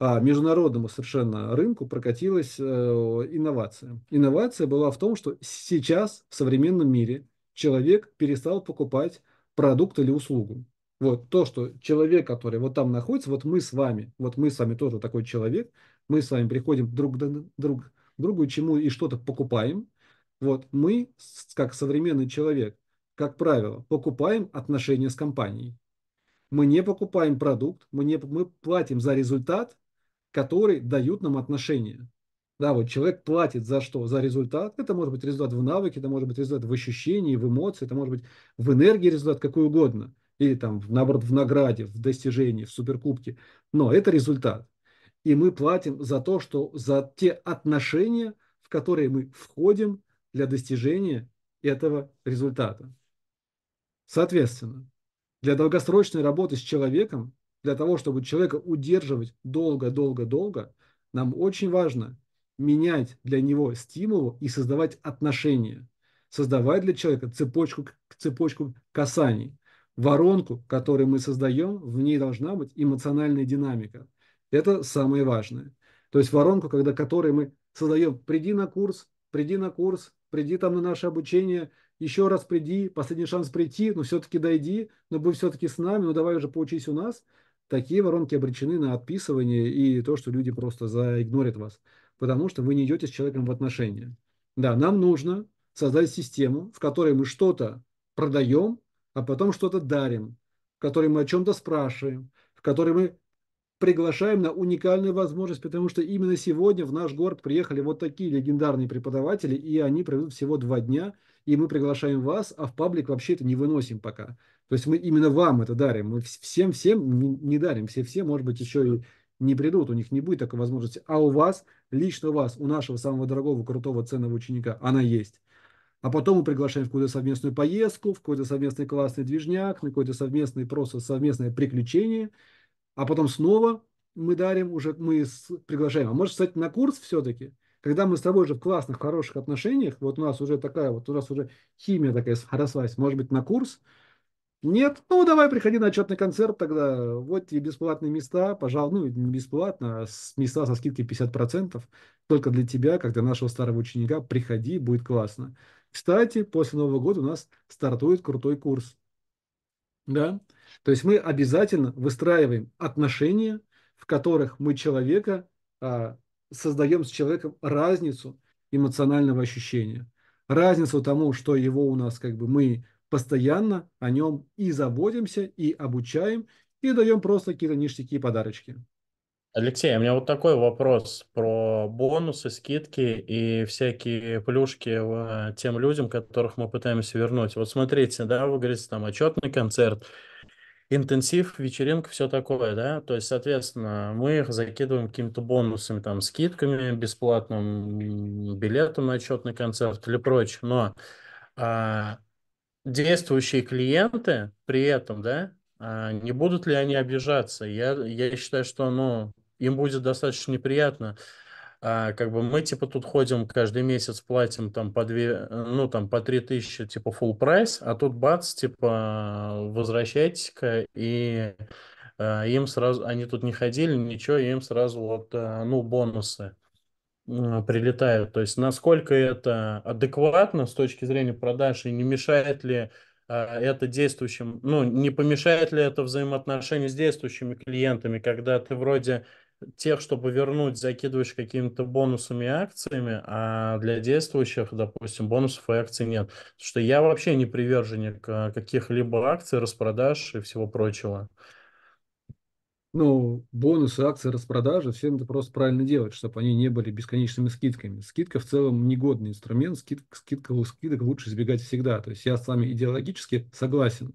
а международному совершенно рынку прокатилась э, инновация. Инновация была в том, что сейчас в современном мире человек перестал покупать продукт или услугу. Вот то, что человек, который вот там находится, вот мы с вами, вот мы с вами тоже такой человек, мы с вами приходим друг к друг, другу, чему и что-то покупаем. Вот мы, как современный человек, как правило, покупаем отношения с компанией. Мы не покупаем продукт, мы, не, мы платим за результат, который дают нам отношения. Да, вот человек платит за что? За результат. Это может быть результат в навыке, это может быть результат в ощущении, в эмоции, это может быть в энергии результат, какой угодно – или там, наоборот, в награде, в достижении, в суперкубке. Но это результат. И мы платим за то, что за те отношения, в которые мы входим для достижения этого результата. Соответственно, для долгосрочной работы с человеком, для того, чтобы человека удерживать долго-долго-долго, нам очень важно менять для него стимулы и создавать отношения, создавать для человека цепочку, цепочку касаний воронку, которую мы создаем, в ней должна быть эмоциональная динамика. Это самое важное. То есть воронку, когда которой мы создаем, приди на курс, приди на курс, приди там на наше обучение, еще раз приди, последний шанс прийти, но все-таки дойди, но будь все-таки с нами, ну давай уже поучись у нас. Такие воронки обречены на отписывание и то, что люди просто заигнорят вас, потому что вы не идете с человеком в отношения. Да, нам нужно создать систему, в которой мы что-то продаем, а потом что-то дарим, в которой мы о чем-то спрашиваем, в которой мы приглашаем на уникальную возможность, потому что именно сегодня в наш город приехали вот такие легендарные преподаватели, и они проведут всего два дня, и мы приглашаем вас, а в паблик вообще это не выносим пока. То есть мы именно вам это дарим, мы всем-всем не дарим, все-все, может быть, еще и не придут, у них не будет такой возможности. А у вас, лично у вас, у нашего самого дорогого, крутого, ценного ученика, она есть а потом мы приглашаем в какую-то совместную поездку, в какой-то совместный классный движняк, на какое-то совместное просто совместное приключение, а потом снова мы дарим уже, мы приглашаем. А может, кстати, на курс все-таки, когда мы с тобой уже в классных, хороших отношениях, вот у нас уже такая вот, у нас уже химия такая срослась, может быть, на курс, нет, ну давай приходи на отчетный концерт тогда, вот тебе бесплатные места, пожалуй, ну не бесплатно, а места со скидкой 50%, только для тебя, как для нашего старого ученика, приходи, будет классно. Кстати, после Нового года у нас стартует крутой курс. Да? То есть мы обязательно выстраиваем отношения, в которых мы человека а, создаем с человеком разницу эмоционального ощущения. Разницу тому, что его у нас как бы мы постоянно о нем и заботимся, и обучаем, и даем просто какие-то ништяки и подарочки. Алексей, у меня вот такой вопрос про бонусы, скидки и всякие плюшки э, тем людям, которых мы пытаемся вернуть. Вот смотрите, да, вы говорите, там отчетный концерт, интенсив, вечеринка, все такое, да, то есть, соответственно, мы их закидываем какими-то бонусами, там, скидками, бесплатным билетом на отчетный концерт или прочее, но а, действующие клиенты при этом, да, а, не будут ли они обижаться? Я, я считаю, что ну, им будет достаточно неприятно. А, как бы мы, типа, тут ходим каждый месяц, платим там по две, э, ну, там, по три тысячи, типа, full прайс, а тут бац, типа, возвращайтесь-ка, и а, им сразу, они тут не ходили, ничего, им сразу вот, а, ну, бонусы прилетают. То есть насколько это адекватно с точки зрения продаж и не мешает ли а, это действующим, ну, не помешает ли это взаимоотношению с действующими клиентами, когда ты вроде тех, чтобы вернуть, закидываешь какими-то бонусами и акциями, а для действующих, допустим, бонусов и акций нет. Потому что я вообще не приверженник а, каких-либо акций, распродаж и всего прочего. Ну, бонусы, акции, распродажи, всем надо просто правильно делать, чтобы они не были бесконечными скидками. Скидка в целом негодный инструмент, скид, скидка, скидок лучше избегать всегда. То есть я с вами идеологически согласен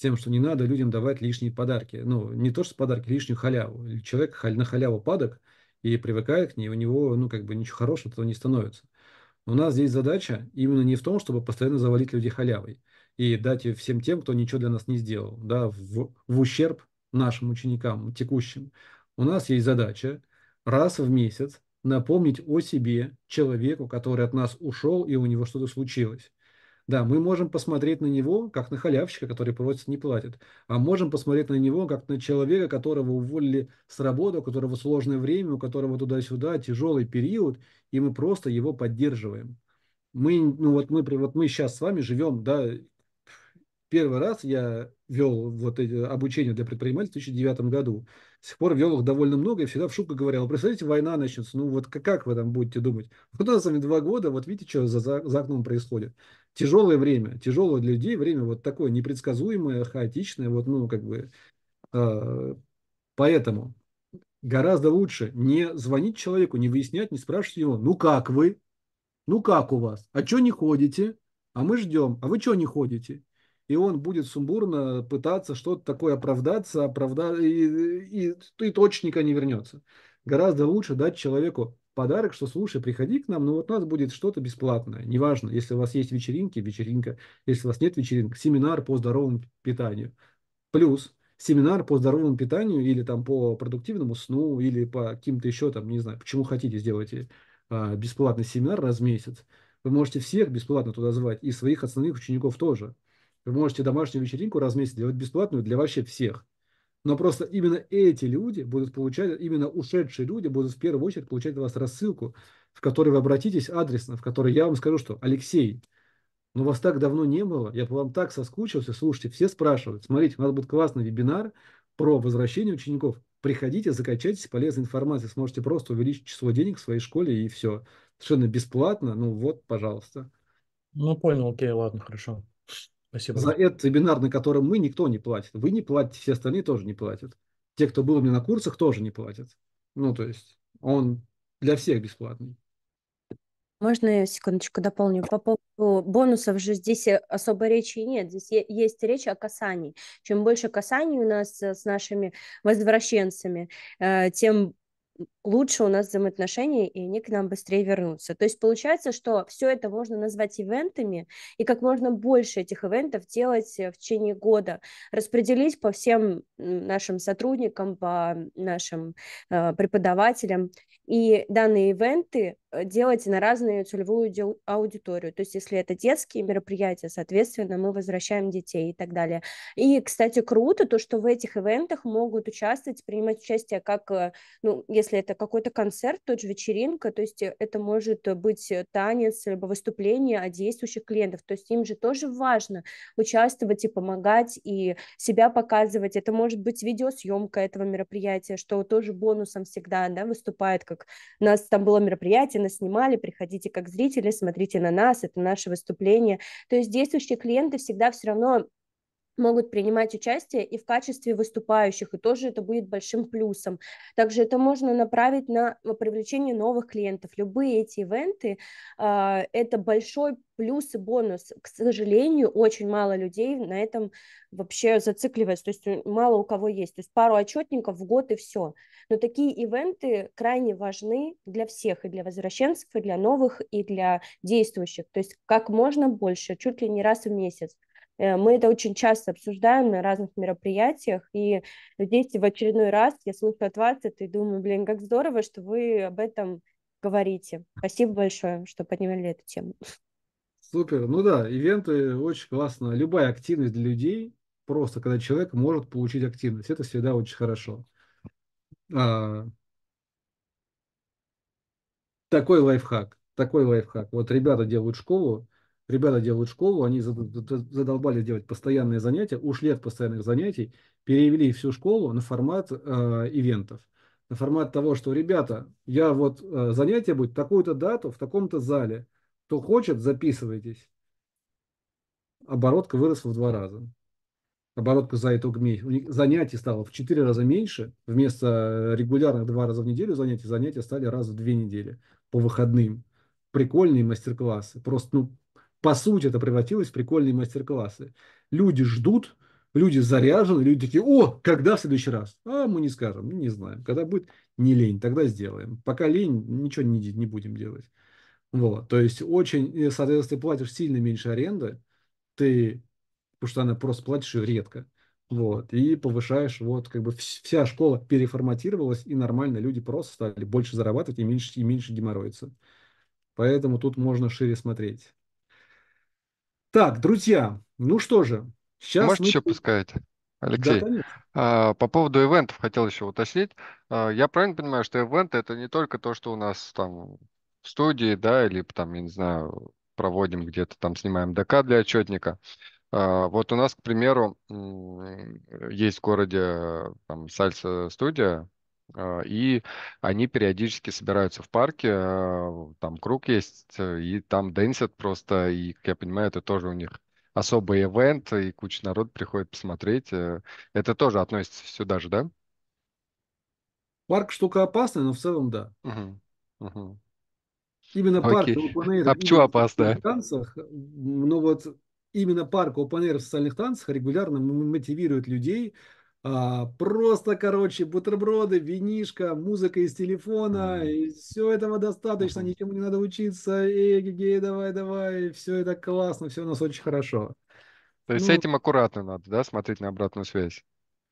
тем, что не надо людям давать лишние подарки. Ну, не то, что подарки, лишнюю халяву. Человек на халяву падок и привыкает к ней, у него, ну, как бы ничего хорошего этого не становится. У нас здесь задача именно не в том, чтобы постоянно завалить людей халявой и дать ее всем тем, кто ничего для нас не сделал, да, в, в ущерб нашим ученикам текущим. У нас есть задача раз в месяц напомнить о себе человеку, который от нас ушел и у него что-то случилось. Да, мы можем посмотреть на него, как на халявщика, который просто не платит. А можем посмотреть на него, как на человека, которого уволили с работы, у которого сложное время, у которого туда-сюда тяжелый период, и мы просто его поддерживаем. Мы, ну вот мы, вот мы сейчас с вами живем, да, первый раз я вел вот это обучение для предпринимателей в 2009 году с тех пор вел их довольно много и всегда в шутку говорил, «Ну, представляете, война начнется, ну вот как, вы там будете думать? Вот у нас с вами два года, вот видите, что за, за, за окном происходит. Тяжелое время, тяжелое для людей время, вот такое непредсказуемое, хаотичное, вот ну как бы... Э, поэтому гораздо лучше не звонить человеку, не выяснять, не спрашивать его, ну как вы, ну как у вас, а что не ходите, а мы ждем, а вы что не ходите? и он будет сумбурно пытаться что-то такое оправдаться, оправда... и, и, и точника не вернется. Гораздо лучше дать человеку подарок, что слушай, приходи к нам, но ну вот у нас будет что-то бесплатное. Неважно, если у вас есть вечеринки, вечеринка. Если у вас нет вечеринок, семинар по здоровому питанию. Плюс семинар по здоровому питанию или там по продуктивному сну, или по каким-то еще там, не знаю, почему хотите, сделайте а, бесплатный семинар раз в месяц. Вы можете всех бесплатно туда звать, и своих основных учеников тоже. Вы можете домашнюю вечеринку раз в месяц делать бесплатную для вообще всех. Но просто именно эти люди будут получать, именно ушедшие люди будут в первую очередь получать от вас рассылку, в которой вы обратитесь адресно, в которой я вам скажу, что Алексей, но ну вас так давно не было, я по вам так соскучился, слушайте, все спрашивают, смотрите, у нас будет классный вебинар про возвращение учеников, приходите, закачайтесь полезной информацией, сможете просто увеличить число денег в своей школе и все, совершенно бесплатно, ну вот, пожалуйста. Ну понял, окей, ладно, хорошо. Спасибо. За этот вебинар, на котором мы, никто не платит. Вы не платите, все остальные тоже не платят. Те, кто был у меня на курсах, тоже не платят. Ну, то есть он для всех бесплатный. Можно я секундочку дополню? По поводу бонусов же здесь особо речи нет. Здесь есть речь о касании. Чем больше касаний у нас э, с нашими возвращенцами, э, тем лучше у нас взаимоотношения, и они к нам быстрее вернутся. То есть получается, что все это можно назвать ивентами, и как можно больше этих ивентов делать э, в течение года, распределить по всем нашим сотрудникам, по нашим э, преподавателям. И данные ивенты Э, делать на разную целевую аудиторию. То есть, если это детские мероприятия, соответственно, мы возвращаем детей и так далее. И, кстати, круто то, что в этих ивентах могут участвовать, принимать участие как, э, ну, если это какой-то концерт, тот же вечеринка, то есть э, это может быть танец, либо выступление от действующих клиентов. То есть им же тоже важно участвовать и помогать, и себя показывать. Это может быть видеосъемка этого мероприятия, что тоже бонусом всегда, да, выступает, как у нас там было мероприятие, снимали, приходите как зрители, смотрите на нас, это наше выступление. То есть действующие клиенты всегда все равно могут принимать участие и в качестве выступающих, и тоже это будет большим плюсом. Также это можно направить на привлечение новых клиентов. Любые эти ивенты а, это большой плюс и бонус. К сожалению, очень мало людей на этом вообще зацикливается, то есть э, мало у кого есть. То есть пару отчетников в год и все. Но такие ивенты крайне важны для всех, и для возвращенцев, и для новых, и для действующих. То есть как можно больше, чуть ли не раз в месяц. Э, мы это очень часто обсуждаем на разных мероприятиях, и здесь в очередной раз я слышу от вас это и думаю, блин, как здорово, что вы об этом говорите. Спасибо большое, что поднимали эту тему. Супер. Ну да, ивенты очень классно. Любая активность для людей, просто когда человек может получить активность, это всегда очень хорошо. А... Такой лайфхак. Такой лайфхак. Вот ребята делают школу, ребята делают школу, они задолбали делать постоянные занятия, ушли от постоянных занятий, перевели всю школу на формат э, ивентов. На формат того, что, ребята, я вот э, занятие будет такую-то дату в таком-то зале. Кто хочет, записывайтесь. Оборотка выросла в два раза. Оборотка за итог месяца. У них занятий стало в четыре раза меньше. Вместо регулярных два раза в неделю занятий, занятия стали раз в две недели по выходным. Прикольные мастер-классы. Просто ну, по сути, это превратилось в прикольные мастер-классы. Люди ждут, люди заряжены, люди такие, о, когда в следующий раз? А мы не скажем, не знаем. Когда будет, не лень, тогда сделаем. Пока лень, ничего не, не будем делать. Вот, то есть очень, э, соответственно, ты платишь сильно меньше аренды, ты, потому что она просто платишь редко, вот, и повышаешь, вот, как бы вся школа переформатировалась, и нормально люди просто стали больше зарабатывать и меньше, и меньше геморроиться. Поэтому тут можно шире смотреть. Так, друзья, ну что же, сейчас... Можете мы... еще пускать? Алексей, да, по поводу ивентов хотел еще уточнить. А, я правильно понимаю, что ивенты это не только то, что у нас там в студии, да, или там, я не знаю, проводим где-то там, снимаем ДК для отчетника. А, вот у нас, к примеру, есть в городе э, там, Сальса студия, а, и они периодически собираются в парке, а, там круг есть, э, и там дэнсят просто, и, как я понимаю, это тоже у них особый ивент, и куча народ приходит посмотреть. Э. Это тоже относится сюда же, да? Парк штука опасная, но в целом да. Угу. Угу. Именно парк Окей. Open Air. А почему опасная? Танцах, Но ну вот именно парк Open Air в социальных танцах регулярно мотивирует людей а, просто, короче, бутерброды, винишка, музыка из телефона, и все этого достаточно, ничему не надо учиться, эй, гей, давай, давай, все это классно, все у нас очень хорошо. То есть ну, с этим аккуратно надо, да, смотреть на обратную связь?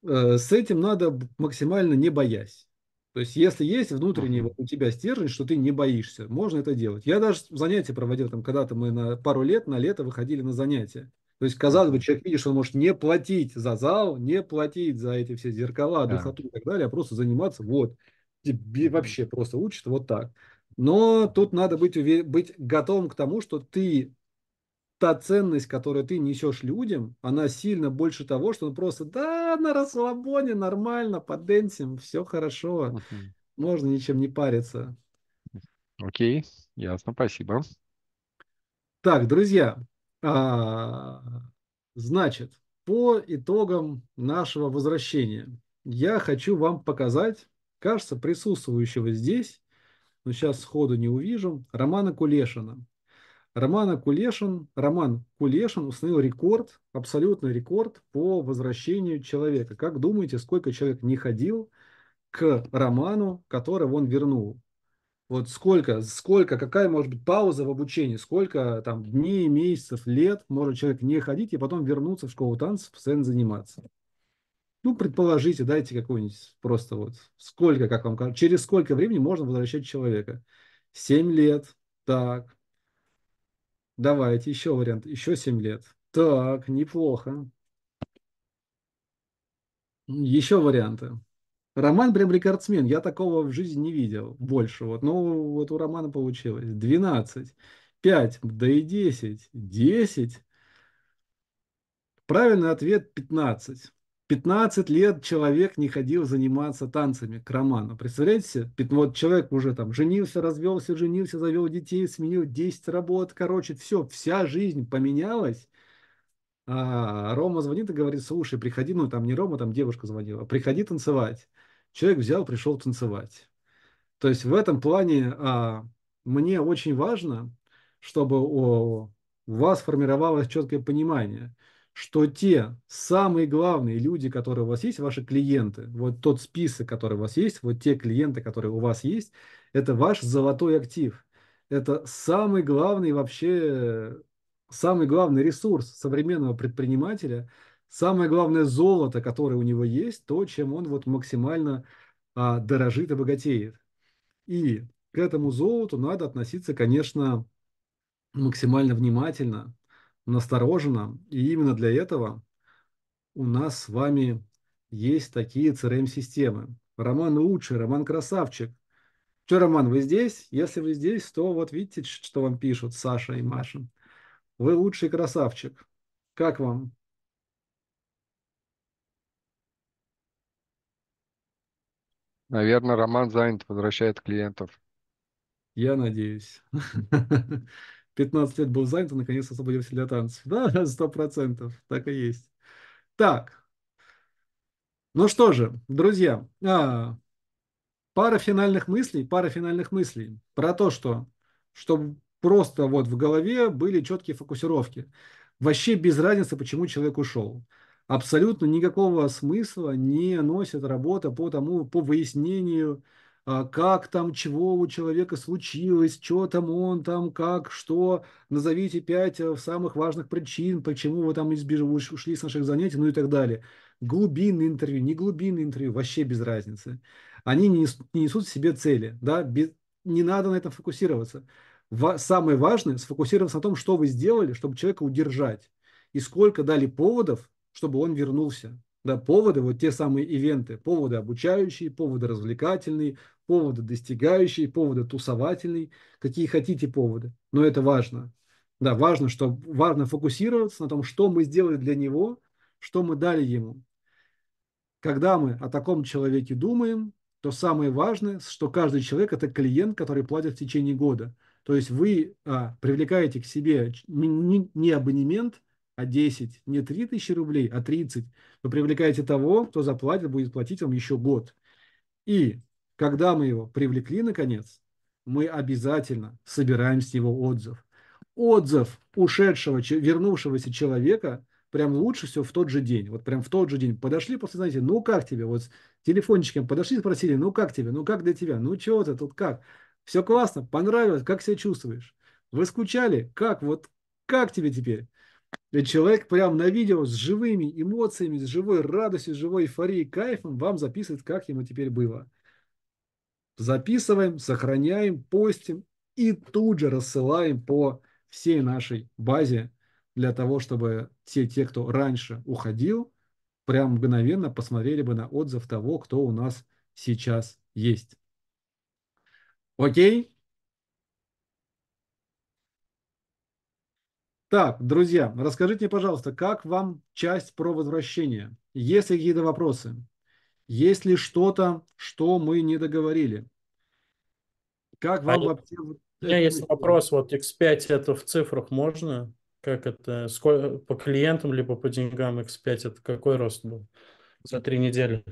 Э, с этим надо максимально не боясь. То есть, если есть внутренний вот, у тебя стержень, что ты не боишься, можно это делать. Я даже занятия проводил, там, когда-то мы на пару лет на лето выходили на занятия. То есть, казалось бы, человек видит, что он может не платить за зал, не платить за эти все зеркала, да. и так далее, а просто заниматься вот. Тебе вообще просто учат вот так. Но тут надо быть, увер... быть готовым к тому, что ты та ценность, которую ты несешь людям, она сильно больше того, что он просто, да, на расслабоне, нормально, поденсим, все хорошо, можно ничем не париться. Окей, ясно, спасибо. Так, друзья, а, значит, по итогам нашего возвращения я хочу вам показать, кажется, присутствующего здесь, но сейчас сходу не увижу, Романа Кулешина. Романа Кулешин, Роман Кулешин установил рекорд, абсолютный рекорд по возвращению человека. Как думаете, сколько человек не ходил к Роману, который он вернул? Вот сколько, сколько, какая может быть пауза в обучении, сколько там дней, месяцев, лет может человек не ходить и потом вернуться в школу танцев, постоянно заниматься. Ну, предположите, дайте какой нибудь просто вот, сколько, как вам кажется, через сколько времени можно возвращать человека? Семь лет, так. Давайте, еще вариант, еще семь лет. Так, неплохо. Еще варианты. Роман прям рекордсмен. Я такого в жизни не видел больше. Вот. Ну, вот у Романа получилось. 12, 5, да и 10. 10. Правильный ответ 15. 15 лет человек не ходил заниматься танцами к роману. Представляете себе? Вот человек уже там женился, развелся, женился, завел детей, сменил 10 работ. Короче, все, вся жизнь поменялась. А Рома звонит и говорит, слушай, приходи, ну там не Рома, там девушка звонила, приходи танцевать. Человек взял, пришел танцевать. То есть в этом плане а, мне очень важно, чтобы у вас формировалось четкое понимание, что те самые главные люди, которые у вас есть, ваши клиенты, вот тот список, который у вас есть, вот те клиенты, которые у вас есть, это ваш золотой актив. Это самый главный вообще, самый главный ресурс современного предпринимателя – Самое главное золото, которое у него есть, то, чем он вот максимально а, дорожит и богатеет. И к этому золоту надо относиться, конечно, максимально внимательно, настороженно. И именно для этого у нас с вами есть такие CRM-системы. Роман лучший, Роман красавчик. Че, Роман, вы здесь? Если вы здесь, то вот видите, что вам пишут Саша и Маша. Вы лучший красавчик. Как вам? Наверное, Роман занят, возвращает клиентов. Я надеюсь. 15 лет был занят, а наконец освободился для танцев. Да, сто процентов, так и есть. Так, ну что же, друзья, а, пара финальных мыслей, пара финальных мыслей про то, что чтобы просто вот в голове были четкие фокусировки. Вообще без разницы, почему человек ушел абсолютно никакого смысла не носит работа по тому, по выяснению, а, как там, чего у человека случилось, что там он там, как, что, назовите пять э, самых важных причин, почему вы там избежали, ушли с наших занятий, ну и так далее. Глубинные интервью, не глубинные интервью, вообще без разницы. Они не не несут в себе цели, да, без, не надо на этом фокусироваться. Ва- самое важное – сфокусироваться на том, что вы сделали, чтобы человека удержать, и сколько дали поводов чтобы он вернулся. Да, поводы, вот те самые ивенты, поводы обучающие, поводы развлекательные, поводы достигающие, поводы тусовательные, какие хотите поводы. Но это важно. Да, важно, что важно фокусироваться на том, что мы сделали для него, что мы дали ему. Когда мы о таком человеке думаем, то самое важное, что каждый человек – это клиент, который платит в течение года. То есть вы а, привлекаете к себе не абонемент, а 10, не 3 тысячи рублей, а 30, вы привлекаете того, кто заплатит, будет платить вам еще год. И когда мы его привлекли, наконец, мы обязательно собираем с него отзыв. Отзыв ушедшего, вернувшегося человека прям лучше всего в тот же день. Вот прям в тот же день. Подошли после, знаете, ну как тебе? Вот с телефончиком подошли, спросили, ну как тебе? Ну как для тебя? Ну чего ты тут как? Все классно, понравилось, как себя чувствуешь? Вы скучали? Как? Вот как тебе теперь? И человек прям на видео с живыми эмоциями, с живой радостью, с живой эйфорией, кайфом вам записывает, как ему теперь было. Записываем, сохраняем, постим и тут же рассылаем по всей нашей базе для того, чтобы те, те, кто раньше уходил, прям мгновенно посмотрели бы на отзыв того, кто у нас сейчас есть. Окей? Так, друзья, расскажите мне, пожалуйста, как вам часть про возвращение? Есть ли какие-то вопросы? Есть ли что-то, что мы не договорили? Как вам а вообще... У меня есть вопрос, вот X5 это в цифрах можно? Как это, сколько, по клиентам, либо по деньгам X5, это какой рост был за три недели?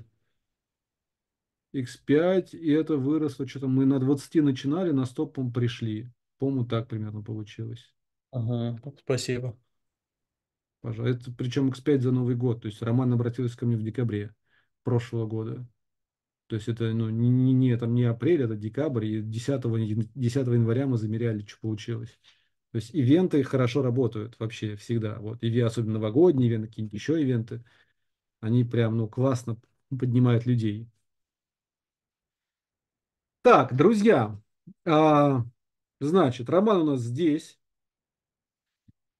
X5, и это выросло, что-то мы на 20 начинали, на 100, пришли. По-моему, так примерно получилось. Ага, спасибо. Пожалуйста. Причем X5 за Новый год. То есть Роман обратился ко мне в декабре прошлого года. То есть это ну, не, не, не, там не апрель, это декабрь. И 10, 10 января мы замеряли, что получилось. То есть ивенты хорошо работают вообще всегда. Вот, и, особенно новогодние ивенты, какие-нибудь еще ивенты. Они прям ну, классно поднимают людей. Так, друзья, а, значит, Роман у нас здесь.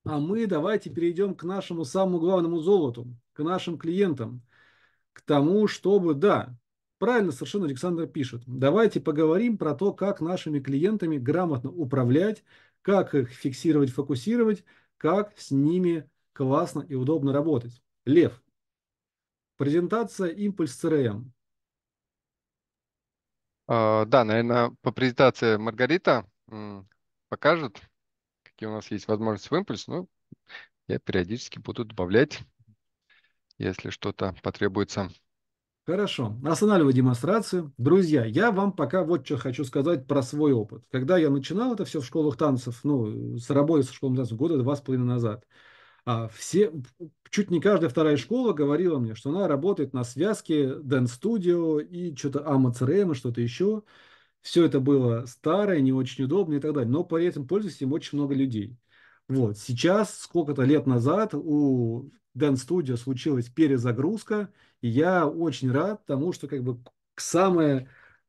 А мы давайте перейдем к нашему самому главному золоту, к нашим клиентам, к тому, чтобы, да, правильно совершенно Александр пишет, давайте поговорим про то, как нашими клиентами грамотно управлять, как их фиксировать, фокусировать, как с ними классно и удобно работать. Лев, презентация «Импульс CRM». А, да, наверное, по презентации Маргарита покажет все-таки у нас есть возможность в импульс, но я периодически буду добавлять, если что-то потребуется. Хорошо. Останавливаю демонстрацию. Друзья, я вам пока вот что хочу сказать про свой опыт. Когда я начинал это все в школах танцев, ну, с работы со школами танцев года два с половиной назад, а, все, чуть не каждая вторая школа говорила мне, что она работает на связке Dance Studio и что-то AMA CRM и что-то еще все это было старое, не очень удобно и так далее, но по этим пользуется им очень много людей. Вот. Сейчас, сколько-то лет назад, у Dance Studio случилась перезагрузка, и я очень рад тому, что как бы самая,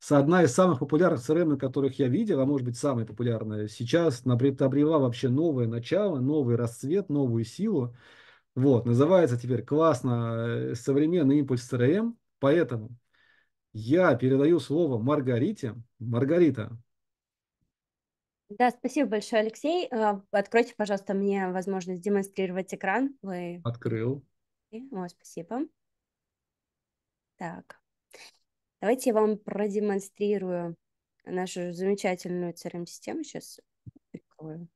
одна из самых популярных CRM, которых я видел, а может быть самая популярная, сейчас обрела вообще новое начало, новый расцвет, новую силу. Вот, называется теперь классно э, современный импульс CRM, поэтому я передаю слово Маргарите. Маргарита. Да, спасибо большое, Алексей. Э, откройте, пожалуйста, мне возможность демонстрировать экран. Вы... Открыл. Э, о, спасибо. Так, давайте я вам продемонстрирую нашу замечательную CRM-систему. Сейчас прикрою.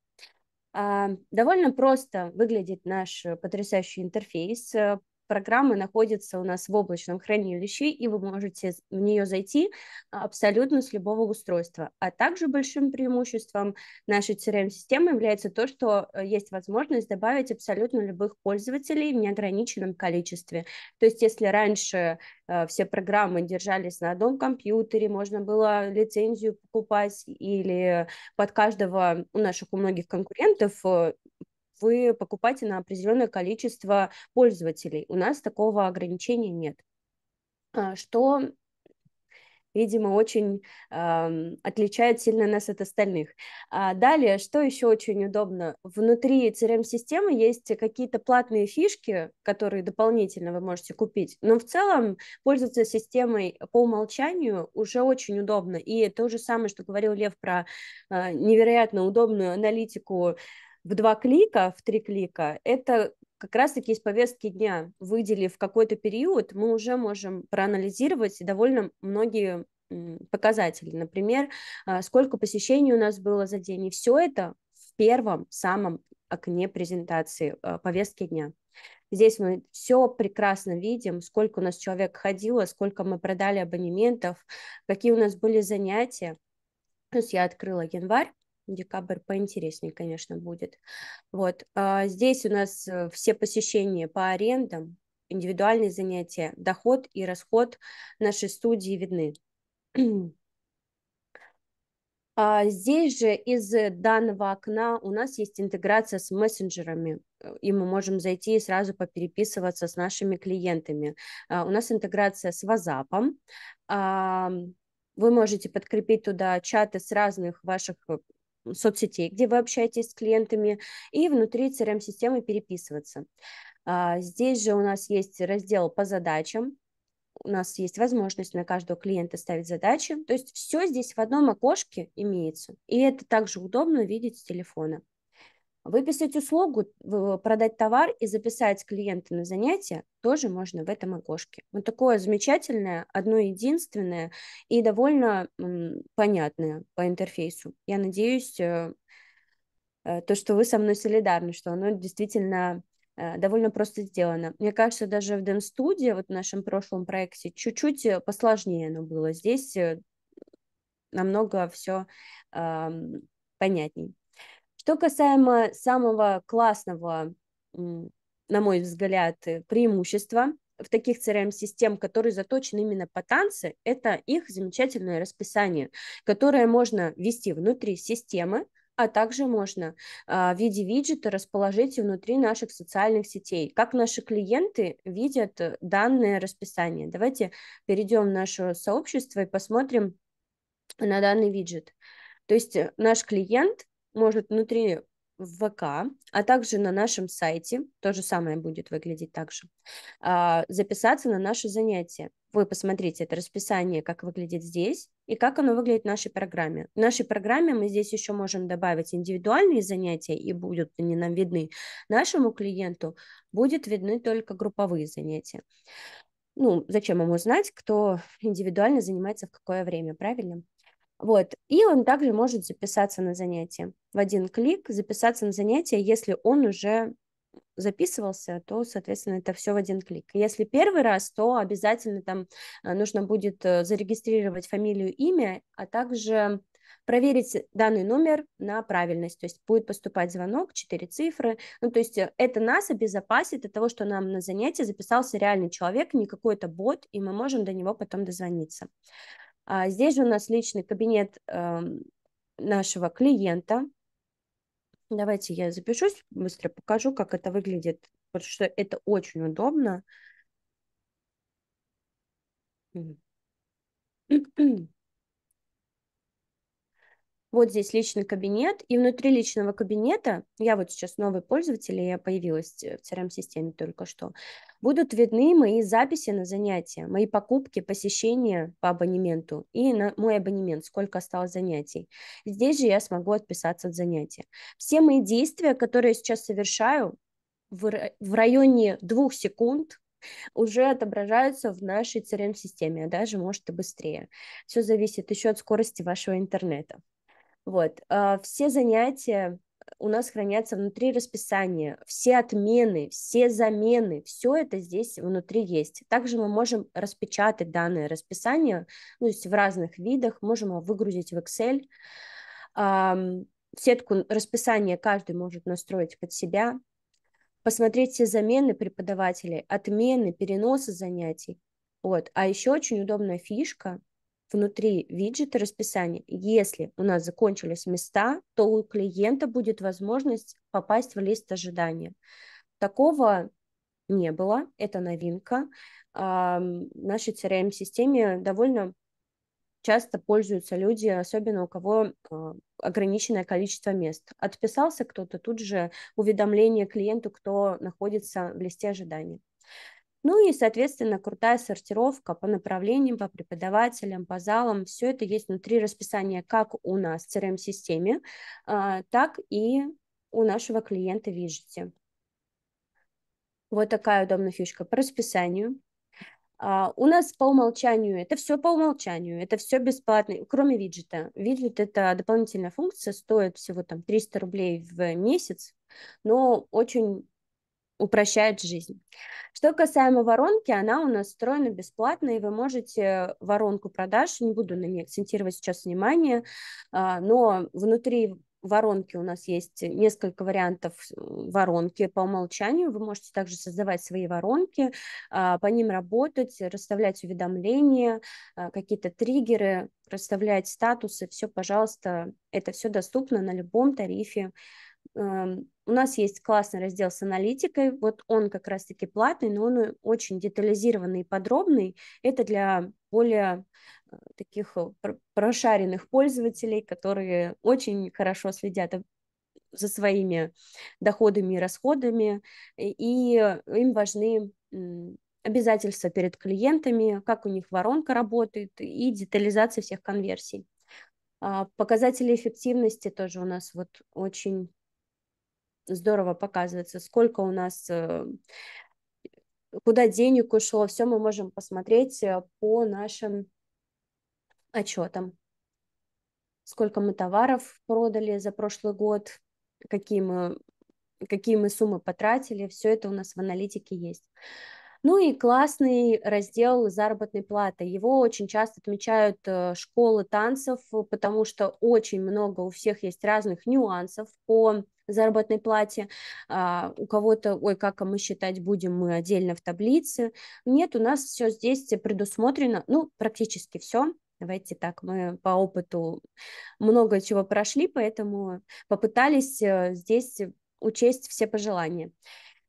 А, довольно просто выглядит наш потрясающий интерфейс. Э, программа находится у нас в облачном хранилище, и вы можете в нее зайти абсолютно с любого устройства. А также большим преимуществом нашей CRM-системы является то, что э, есть возможность добавить абсолютно любых пользователей в неограниченном количестве. То есть если раньше э, все программы держались на одном компьютере, можно было лицензию покупать или под каждого у наших у многих конкурентов э, вы покупаете на определенное количество пользователей. У нас такого ограничения нет. А, что видимо, очень э, отличает сильно нас от остальных. А далее, что еще очень удобно? Внутри CRM-системы есть какие-то платные фишки, которые дополнительно вы можете купить, но в целом пользоваться системой по умолчанию уже очень удобно. И то же самое, что говорил Лев про э, невероятно удобную аналитику в два клика, в три клика, это как раз-таки из повестки дня, выделив какой-то период, мы уже можем проанализировать довольно многие показатели. Например, а, сколько посещений у нас было за день. И все это в первом самом окне презентации а, повестки дня. Здесь мы все прекрасно видим, сколько у нас человек ходило, сколько мы продали абонементов, какие у нас были занятия. То есть я открыла январь, Декабрь поинтереснее, конечно, будет. Вот. А, здесь у нас э, все посещения по арендам, индивидуальные занятия, доход и расход нашей студии видны. А здесь же из данного окна у нас есть интеграция с мессенджерами, э, и мы можем зайти и сразу попереписываться с нашими клиентами. А, у нас интеграция с WhatsApp. А вы можете подкрепить туда чаты с разных ваших э, соцсетей, где вы общаетесь с клиентами, и внутри CRM-системы переписываться. А, здесь же у нас есть раздел по задачам, у нас есть возможность на каждого клиента ставить задачи. То есть все здесь в одном окошке имеется. И это также удобно видеть с телефона. Выписать услугу, продать товар и записать клиента на занятие тоже можно в этом окошке. Вот такое замечательное, одно единственное и довольно понятное по интерфейсу. Я надеюсь, э, э, то, что вы со мной солидарны, что оно действительно э, довольно просто сделано. Мне кажется, даже в DEM-студии, вот в нашем прошлом проекте, чуть-чуть посложнее оно было. Здесь намного все э, эм, понятней. Что касаемо самого классного, на мой взгляд, э, преимущества в таких CRM-систем, которые заточены именно по танцы, это их замечательное расписание, которое можно вести внутри системы, а также можно а, в виде виджета расположить внутри наших социальных сетей. Как наши клиенты видят э, данное расписание? Давайте перейдем в наше сообщество и посмотрим на данный виджет. То есть э, наш клиент может внутри в ВК, а также на нашем сайте, то же самое будет выглядеть также, а, записаться на наши занятия. Вы посмотрите это расписание, как выглядит здесь и как оно выглядит в нашей программе. В нашей программе мы здесь еще можем добавить индивидуальные занятия, и будут они нам видны. Нашему клиенту будет видны только групповые занятия. Ну, зачем ему знать, кто индивидуально занимается в какое время, правильно? Вот. И он также может записаться на занятие. В один клик записаться на занятие, если он уже записывался, то, соответственно, это все в один клик. Если первый раз, то обязательно там э, нужно будет э, зарегистрировать фамилию, имя, а также проверить данный номер на правильность, то есть будет поступать звонок, 4 цифры, ну то есть э, это нас обезопасит от того, что нам на занятии записался реальный человек, не какой-то бот, и мы можем до него потом дозвониться. А Здесь же у нас личный кабинет эм, нашего клиента. Давайте я запишусь, быстро покажу, как это выглядит, потому что это очень удобно. Вот здесь личный кабинет, и внутри личного кабинета, я вот сейчас новый пользователь, и я появилась э, в CRM-системе только что, будут видны мои записи на занятия, мои покупки, посещения по абонементу и на мой абонемент, сколько осталось занятий. Здесь же я смогу отписаться от занятия. Все мои действия, которые я сейчас совершаю, в районе двух секунд уже отображаются в нашей CRM-системе, а даже, может, и быстрее. Все зависит еще от скорости вашего интернета. Вот. А, все занятия у нас хранятся внутри расписания, все отмены, все замены, все это здесь внутри есть. Также мы можем распечатать данное расписание, ну, то есть в разных видах, можем его выгрузить в Excel. сетку расписания каждый может настроить под себя, посмотреть все замены преподавателей, отмены, переносы занятий. Вот. А еще очень удобная фишка – внутри виджета расписания. Если у нас закончились места, то у клиента будет возможность попасть в лист ожидания. Такого не было, это новинка. В а, нашей CRM-системе довольно часто пользуются люди, особенно у кого а, ограниченное количество мест. Отписался кто-то, тут же уведомление клиенту, кто находится в листе ожидания. Ну и, соответственно, крутая сортировка по направлениям, по преподавателям, по залам. Все это есть внутри расписания как у нас в CRM-системе, а, так и у нашего клиента видите. Вот такая удобная фишка по расписанию. А, у нас по умолчанию, это все по умолчанию, это все бесплатно, кроме виджета. Виджет – это дополнительная функция, стоит всего там 300 рублей в месяц, но очень упрощает жизнь. Что касаемо воронки, она у нас встроена бесплатно, и вы можете воронку продаж, не буду на ней акцентировать сейчас внимание, а, но внутри воронки у нас есть несколько вариантов воронки по умолчанию. Вы можете также создавать свои воронки, а, по ним работать, расставлять уведомления, а, какие-то триггеры, расставлять статусы. Все, пожалуйста, это все доступно на любом тарифе эм, у нас есть классный раздел с аналитикой, вот он как раз-таки платный, но он очень детализированный и подробный. Это для более э, таких э, прошаренных пользователей, которые очень хорошо следят за своими доходами и расходами, и э, им важны обязательства перед клиентами, как у них воронка работает и детализация всех конверсий. А, показатели эффективности тоже у нас вот очень здорово показывается, сколько у нас, э, куда денег ушло, все мы можем посмотреть э, по нашим отчетам. Сколько мы товаров продали за прошлый год, какие мы, какие мы суммы потратили, все это у нас в аналитике есть. Ну и классный раздел заработной платы. Его очень часто отмечают э, школы танцев, потому что очень много у всех есть разных нюансов по заработной плате, а у кого-то, ой, как мы считать будем, мы отдельно в таблице. Нет, у нас все здесь предусмотрено, ну, практически все. Давайте так, мы по опыту много чего прошли, поэтому попытались э, здесь учесть все пожелания.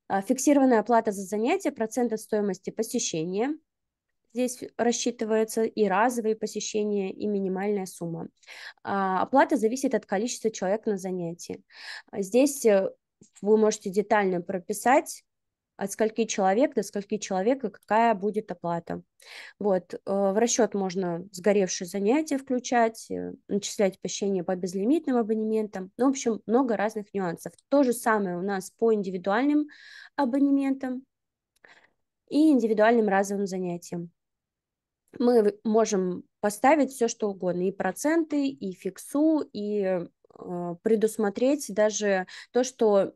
А, фиксированная оплата за занятия, процент от стоимости посещения, Здесь рассчитывается и разовые посещения, и минимальная сумма. А, оплата зависит от количества человек на занятии. А, здесь э, вы можете детально прописать, от скольки человек до скольки человек и какая будет оплата. Вот. Э, в расчет можно сгоревшие занятия включать, э, начислять посещение по безлимитным абонементам. Ну, в общем, много разных нюансов. То же самое у нас по индивидуальным абонементам и индивидуальным разовым занятиям мы можем поставить все, что угодно, и проценты, и фиксу, и э, предусмотреть даже то, что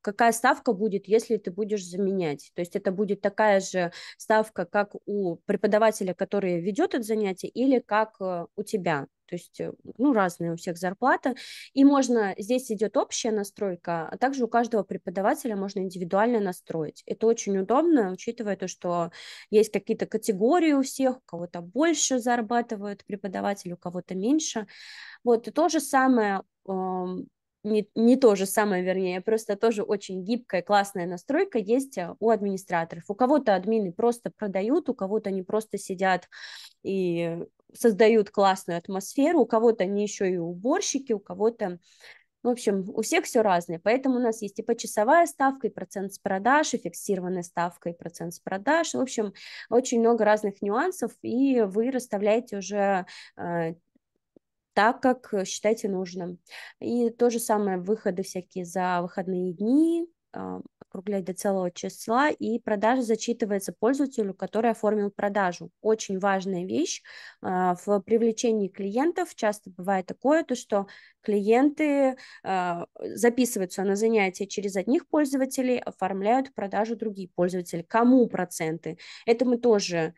какая ставка будет, если ты будешь заменять. То есть это будет такая же ставка, как у преподавателя, который ведет это занятие, или как э, у тебя. То есть, э, ну, разные у всех зарплата. И можно, здесь идет общая настройка, а также у каждого преподавателя можно индивидуально настроить. Это очень удобно, учитывая то, что есть какие-то категории у всех, у кого-то больше зарабатывают преподаватели, у кого-то меньше. Вот, и то же самое эм, не, не то же самое, вернее, просто тоже очень гибкая, классная настройка есть э, у администраторов. У кого-то админы просто продают, у кого-то они просто сидят и создают классную атмосферу, у кого-то они еще и уборщики, у кого-то в общем, у всех все разное, поэтому у нас есть и почасовая ставка, и процент с продаж, и фиксированная ставка, и процент с продаж. В общем, очень много разных нюансов, и вы расставляете уже э, так, как э, считаете нужным. И то же самое выходы всякие за выходные дни, а, округлять до целого числа, и продажа зачитывается пользователю, который оформил продажу. Очень важная вещь а, в привлечении клиентов. Часто бывает такое, то, что клиенты а, записываются на занятия через одних пользователей, оформляют продажу другие пользователи. Кому проценты? Это мы тоже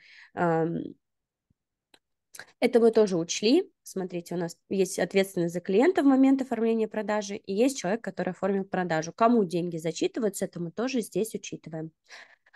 это мы тоже учли. Смотрите, у нас есть ответственность за клиента в момент оформления продажи, и есть человек, который оформил продажу. Кому деньги зачитываются, это мы тоже здесь учитываем.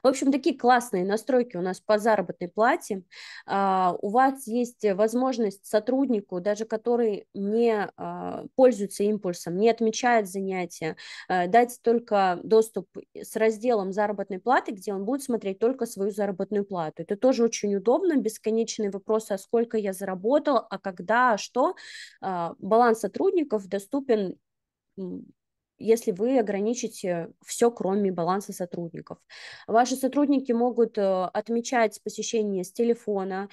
В общем, такие классные настройки у нас по заработной плате. А, у вас есть возможность сотруднику, даже который не а, пользуется импульсом, не отмечает занятия, э, дать только доступ с разделом заработной платы, где он будет смотреть только свою заработную плату. Это тоже очень удобно, бесконечные вопросы, а сколько я заработал, а когда, а что. А, баланс сотрудников доступен если вы ограничите все, кроме баланса сотрудников. Ваши сотрудники могут э, отмечать посещение с телефона,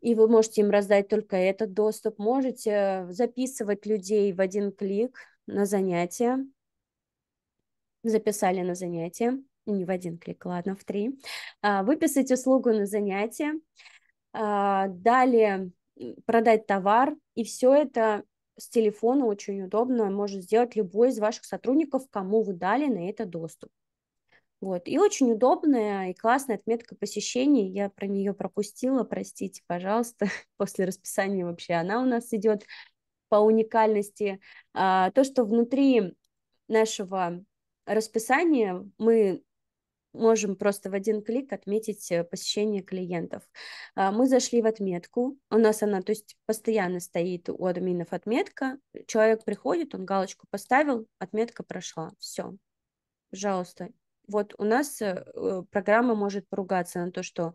и вы можете им раздать только этот доступ. Можете записывать людей в один клик на занятия. Записали на занятие. Не в один клик, ладно, в три. А, выписать услугу на занятие. А, далее продать товар. И все это с телефона очень удобно может сделать любой из ваших сотрудников, кому вы дали на это доступ. Вот. И очень удобная и классная отметка посещений. Я про нее пропустила, простите, пожалуйста, после расписания вообще она у нас идет по уникальности. А, то, что внутри нашего расписания мы можем просто в один клик отметить э, посещение клиентов. А, мы зашли в отметку, у нас она, то есть постоянно стоит у админов отметка, человек приходит, он галочку поставил, отметка прошла, все, пожалуйста. Вот у нас э, э, программа может поругаться на то, что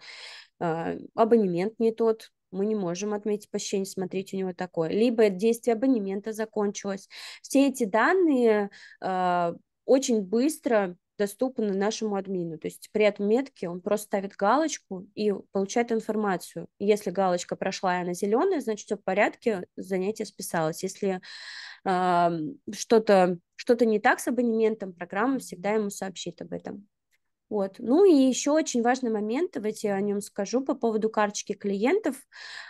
абонемент не тот, мы не можем отметить посещение, смотреть у него такое, либо действие абонемента закончилось. Все эти данные очень быстро доступны нашему админу. То есть при отметке он просто ставит галочку и получает информацию. Если галочка прошла, и она зеленая, значит, все в порядке, занятие списалось. Если э, что-то что не так с абонементом, программа всегда ему сообщит об этом. Вот. Ну и еще очень важный момент, давайте я о нем скажу по поводу карточки клиентов.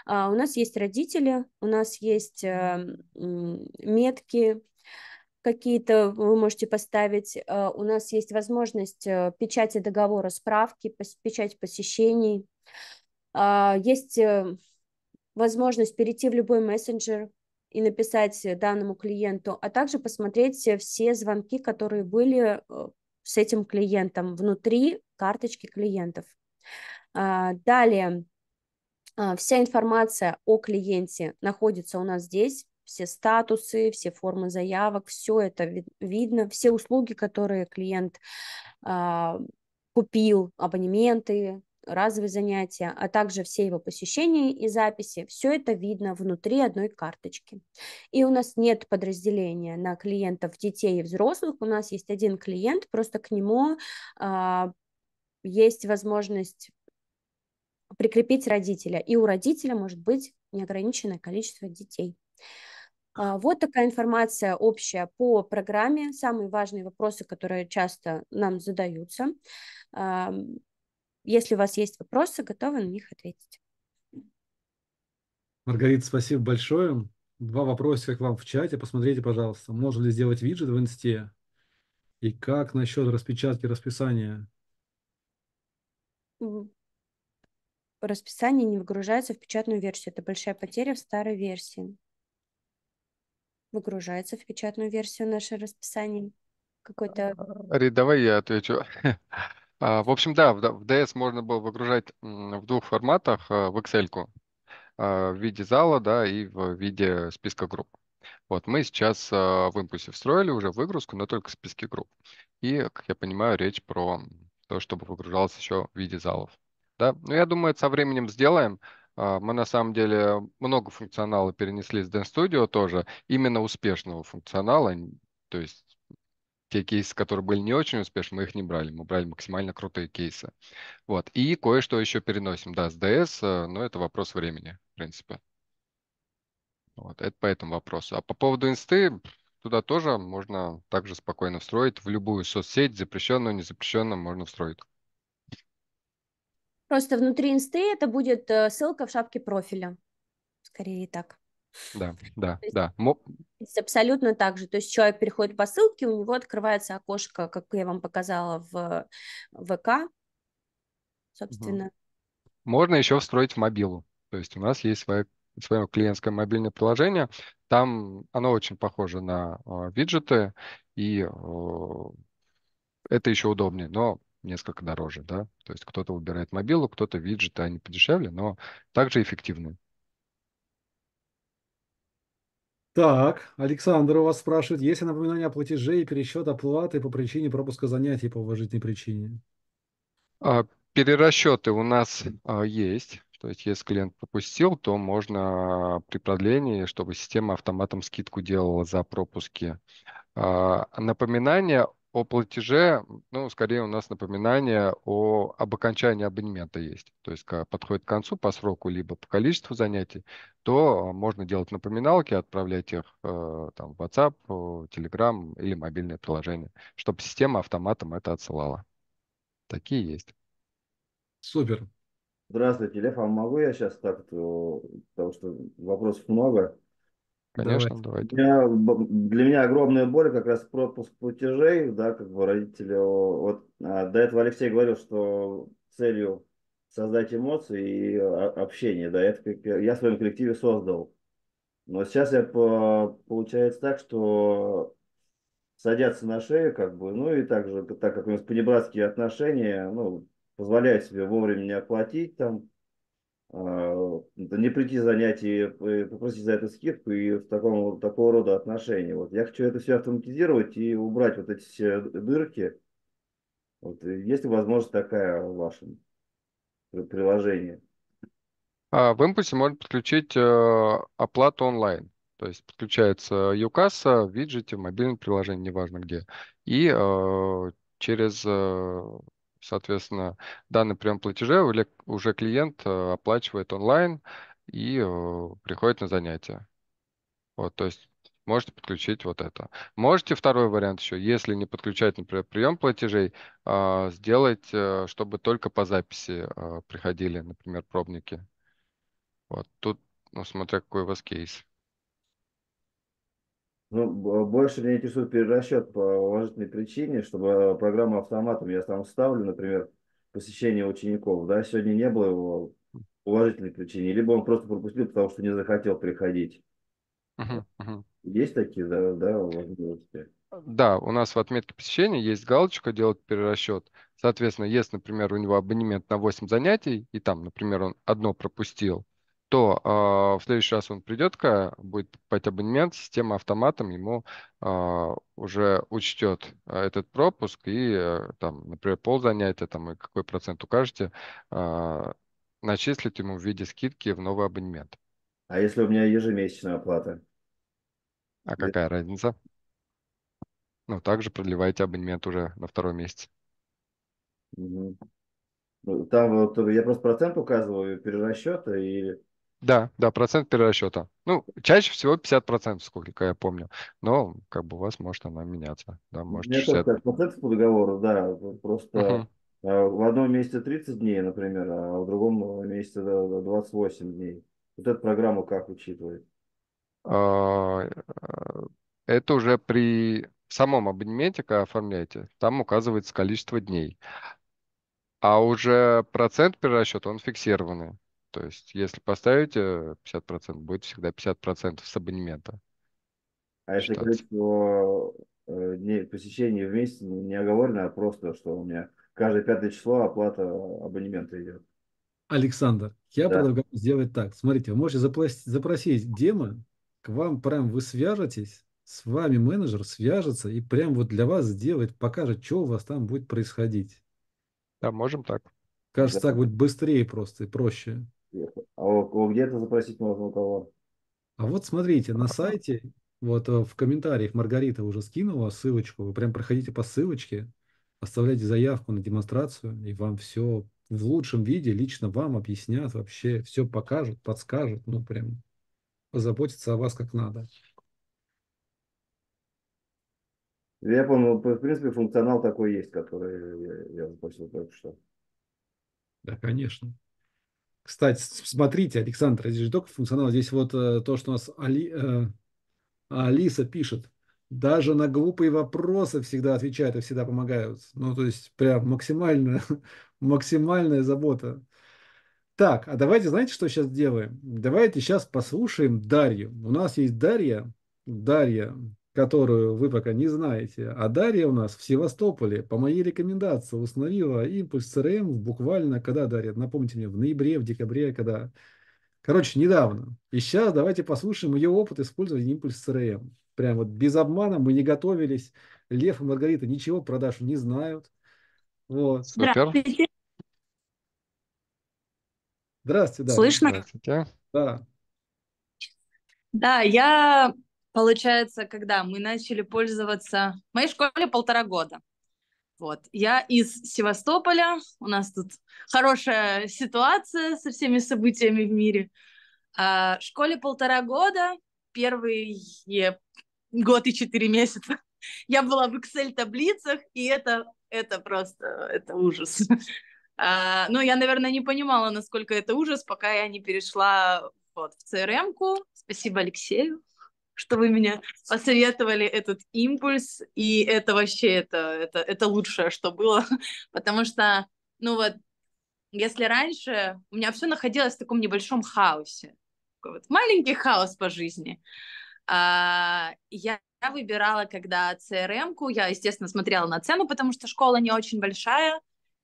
А, у нас есть родители, у нас есть э, метки, какие-то вы можете поставить. Э, у нас есть возможность э, печати договора справки, печать посещений. А, есть э, возможность перейти в любой мессенджер и написать данному клиенту, а также посмотреть все звонки, которые были с этим клиентом внутри карточки клиентов. А, далее, а, вся информация о клиенте находится у нас здесь все статусы, все формы заявок, все это вид- видно, все услуги, которые клиент э, купил, абонементы, разовые занятия, а также все его посещения и записи, все это видно внутри одной карточки. И у нас нет подразделения на клиентов детей и взрослых, у нас есть один клиент, просто к нему э, есть возможность прикрепить родителя, и у родителя может быть неограниченное количество детей. А, вот такая информация общая по программе. Самые важные вопросы, которые часто нам задаются. А, если у вас есть вопросы, готовы на них ответить. Маргарита, спасибо большое. Два вопроса к вам в чате. Посмотрите, пожалуйста, можно ли сделать виджет в инсте? И как насчет распечатки расписания? Расписание не выгружается в печатную версию. Это большая потеря в старой версии выгружается в печатную версию наше расписание? Какой-то... А, Рит, давай я отвечу. А, в общем, да, в DS можно было выгружать в двух форматах, э, в Excel, а, в виде зала, да, и в виде списка групп. Вот мы сейчас в импульсе встроили уже выгрузку, но только списки групп. И, как я понимаю, речь про то, чтобы выгружалось еще в виде залов. Да? Но ну, я думаю, это со временем сделаем. А, мы на самом деле много функционала перенесли с DenStudio тоже, именно успешного функционала, то есть те кейсы, которые были не очень успешны, мы их не брали. Мы брали максимально крутые кейсы. Вот. И кое-что еще переносим, да, с DS, э, но это вопрос времени, в принципе. Вот, это по этому вопросу. А по поводу инсты, туда тоже можно также спокойно встроить. В любую соцсеть, запрещенную, незапрещенную, можно встроить. Просто внутри инсты это будет э, ссылка в шапке профиля. Скорее так. Да, да, есть, да. Абсолютно так же. То есть человек переходит по ссылке, у него открывается окошко, как я вам показала в ВК, собственно. Можно еще встроить в мобилу. То есть у нас есть своя свое клиентское мобильное приложение. Там оно очень похоже на э, виджеты, и э, это еще удобнее. Но несколько дороже, да. То есть кто-то выбирает мобилу, кто-то виджеты, они подешевле, но также эффективны. Так, Александр у вас спрашивает, есть ли напоминание о платеже и пересчет оплаты по причине пропуска занятий по уважительной причине? А, перерасчеты у нас а, есть. То есть, если клиент пропустил, то можно а, при продлении, чтобы система автоматом скидку делала за пропуски. А, напоминание о платеже, ну, скорее у нас напоминание о, об окончании абонемента есть. То есть, когда подходит к концу по сроку, либо по количеству занятий, то можно делать напоминалки, отправлять их э, там, в WhatsApp, э, Telegram или мобильное приложение, чтобы система автоматом это отсылала. Такие есть. Супер. Здравствуйте, Лев, а могу я сейчас так, потому э, что вопросов много. Конечно, давайте. давайте. Для, меня, для меня огромная боль как раз пропуск платежей, да, как бы родители. Вот а, до этого Алексей говорил, что целью создать эмоции и а, общение, да, это как я в своем коллективе создал. Но сейчас я по, получается так, что садятся на шею, как бы, ну и также, так как у нас понебратские отношения, ну, позволяют себе вовремя не оплатить там, Э, не прийти занятие, э, попросить за это скидку и в таком, такого рода отношения. Вот. Я хочу это все автоматизировать и убрать вот эти все дырки. Вот. Э, есть ли возможность такая в вашем приложении? А, в импульсе можно подключить оплату онлайн. То есть подключается Юкасса в виджете, в мобильном приложении, неважно где. И через Соответственно, данный прием платежа уже клиент э, оплачивает онлайн и э, приходит на занятия. Вот, то есть можете подключить вот это. Можете второй вариант еще, если не подключать, например, прием платежей, а, сделать, э, чтобы только по записи приходили, например, пробники. Вот тут, ну, смотря какой у вас кейс. Ну, больше меня интересует перерасчет по уважительной причине, чтобы э, программа автоматом, я там ставлю, например, посещение учеников, да, сегодня не было его уважительной причине, либо он просто пропустил, потому что не захотел приходить. Uh-huh, uh-huh. Есть такие, да, да, возможности? Да, у нас в отметке посещения есть галочка «Делать перерасчет». Соответственно, если, например, у него абонемент на 8 занятий, и там, например, он одно пропустил, то э, а, в следующий раз он придет, когда будет покупать абонемент, система автоматом ему э, уже учтет а, этот пропуск и э, там, например, пол занятия, там, и какой процент укажете, э, начислить ему в виде скидки в новый абонемент. А если у меня ежемесячная оплата? А какая Где? разница? Ну, также продлеваете абонемент уже на второй месяц. Угу. Там вот я просто процент указываю перерасчета и да, да, процент перерасчета. Ну, чаще всего 50%, сколько я помню. Но как бы у вас может она меняться. Да, может Мне 60... тоже 50% по договору, да. Просто uh-huh. в одном месте 30 дней, например, а в другом месте 28 дней. Вот эту программу как учитывает? А, э, это уже при самом абонементе, когда оформляете, там указывается количество дней. А уже процент перерасчета, он фиксированный. То есть, если поставите э, 50%, будет всегда 50% с абонемента. А если говорить о э, дней в месяц, не оговорено, а просто, что у меня каждое пятое число оплата абонемента идет. Александр, я да. предлагаю сделать так. Смотрите, вы можете запросить, запросить демо, к вам прям вы свяжетесь, с вами менеджер свяжется и прям вот для вас сделает, покажет, что у вас там будет происходить. Да, можем так. Кажется, да. так будет быстрее просто и проще. А где это запросить можно у кого? А вот смотрите, на сайте, вот э, в комментариях Маргарита уже скинула ссылочку, вы прям проходите по ссылочке, оставляйте заявку на демонстрацию, и вам все в лучшем виде лично вам объяснят, вообще все покажут, подскажут, ну прям позаботиться о вас как надо. Я понял, в принципе, функционал такой есть, который я запросил только что. Да, конечно. Кстати, смотрите, Александр, здесь же только функционал. Здесь вот э, то, что у нас Али, э, Алиса пишет. Даже на глупые вопросы всегда отвечают и всегда помогают. Ну, то есть, прям максимальная, максимальная забота. Так, а давайте, знаете, что сейчас делаем? Давайте сейчас послушаем Дарью. У нас есть Дарья. Дарья, которую вы пока не знаете, а Дарья у нас в Севастополе по моей рекомендации установила импульс CRM буквально, когда, Дарья, напомните мне, в ноябре, в декабре, когда... Короче, недавно. И сейчас давайте послушаем ее опыт использования импульс CRM. Прям вот без обмана мы не готовились. Лев и Маргарита ничего про дашу не знают. Вот. Супер. Здравствуйте. Здравствуйте, Дарья. Слышно? Здравствуйте. Да. Да, я получается, когда мы начали пользоваться... В моей школе полтора года. Вот. Я из Севастополя. У нас тут хорошая ситуация со всеми событиями в мире. А, школе полтора года, первый год и четыре месяца. Я была в Excel-таблицах, и это, это просто, это ужас. А, но ну, я, наверное, не понимала, насколько это ужас, пока я не перешла вот, в CRM-ку. Спасибо Алексею что вы меня посоветовали этот импульс, и это вообще это, это, это лучшее, что было, потому что, ну вот, если раньше у меня все находилось в таком небольшом хаосе, такой вот маленький хаос по жизни, а, я выбирала, когда CRM-ку, я, естественно, смотрела на цену, потому что школа не очень большая,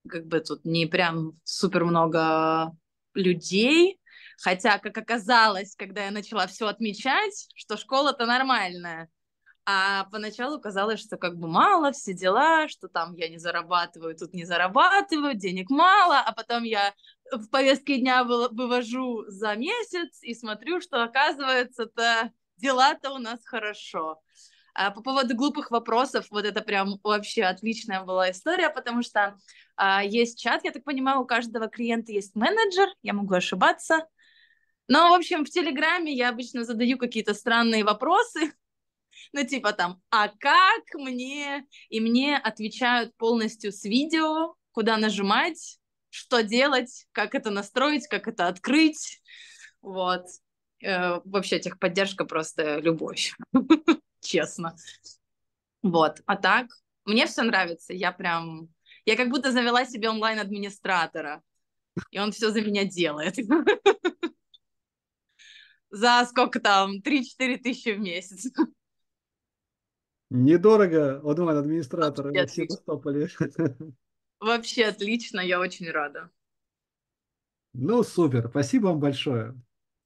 как бы тут не прям супер много людей, Хотя, как оказалось, когда я начала все отмечать, что школа-то нормальная, а поначалу казалось, что как бы мало, все дела, что там я не зарабатываю, тут не зарабатываю, денег мало, а потом я в повестке дня вывожу за месяц и смотрю, что оказывается-то дела-то у нас хорошо. А по поводу глупых вопросов, вот это прям вообще отличная была история, потому что а, есть чат, я так понимаю, у каждого клиента есть менеджер, я могу ошибаться, ну, в общем, в Телеграме я обычно задаю какие-то странные вопросы, ну, типа там, а как мне? И мне отвечают полностью с видео, куда нажимать, что делать, как это настроить, как это открыть. Вот. Э, вообще техподдержка просто любовь, честно. Вот. А так, мне все нравится. Я прям... Я как будто завела себе онлайн-администратора, и он все за меня делает. за сколько там, 3-4 тысячи в месяц. Недорого, онлайн администраторы все постопали. Вообще отлично, я очень рада. Ну, супер, спасибо вам большое.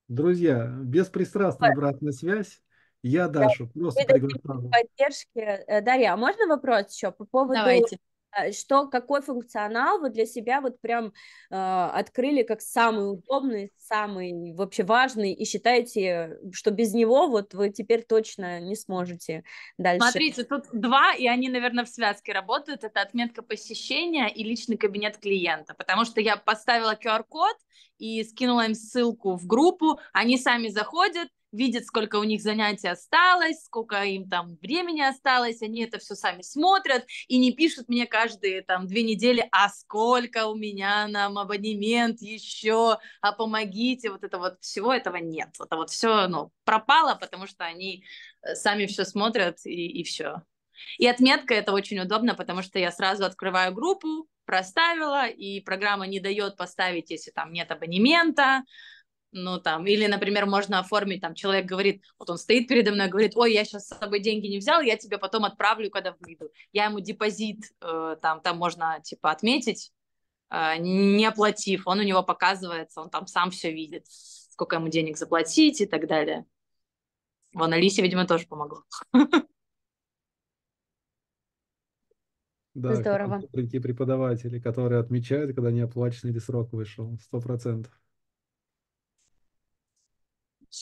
Друзья, беспристрастная обратная связь. Я Дашу да, просто приглашаю. Поддержки. Э, Дарья, а можно вопрос еще по поводу Давайте. Э, что, какой функционал вы для себя вот прям э, открыли как самый удобный, самый вообще важный, и считаете, что без него вот вы теперь точно не сможете дальше? Смотрите, тут два, и они, наверное, в связке работают. Это отметка посещения и личный кабинет клиента, потому что я поставила QR-код и скинула им ссылку в группу, они сами заходят, видят, сколько у них занятий осталось, сколько им там времени осталось, они это все сами смотрят и не пишут мне каждые там две недели, а сколько у меня нам абонемент еще, а помогите, вот это вот всего этого нет, это вот все ну, пропало, потому что они э, сами все смотрят и, и все. И отметка это очень удобно, потому что я сразу открываю группу, проставила, и программа не дает поставить, если там нет абонемента, ну, там, или, например, можно оформить, там, человек говорит, вот он стоит передо мной, говорит, ой, я сейчас с собой деньги не взял, я тебе потом отправлю, когда выйду. Я ему депозит, э, там, там можно, типа, отметить, э, не оплатив, он у него показывается, он там сам все видит, сколько ему денег заплатить и так далее. Вон, Алисе, видимо, тоже помогло. Да, Здорово. прийти преподаватели, которые отмечают, когда неоплаченный срок вышел, сто процентов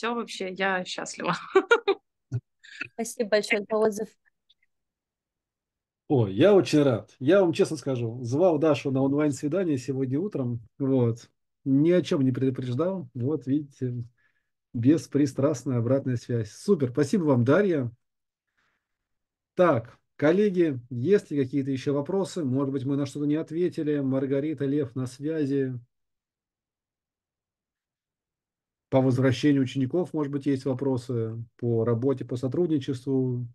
все вообще, я счастлива. Спасибо большое за отзыв. О, я очень рад. Я вам честно скажу, звал Дашу на онлайн-свидание сегодня утром. Вот. Ни о чем не предупреждал. Вот, видите, беспристрастная обратная связь. Супер. Спасибо вам, Дарья. Так, коллеги, есть ли какие-то еще вопросы? Может быть, мы на что-то не ответили. Маргарита, Лев на связи по возвращению учеников, может быть, есть вопросы по работе, по сотрудничеству.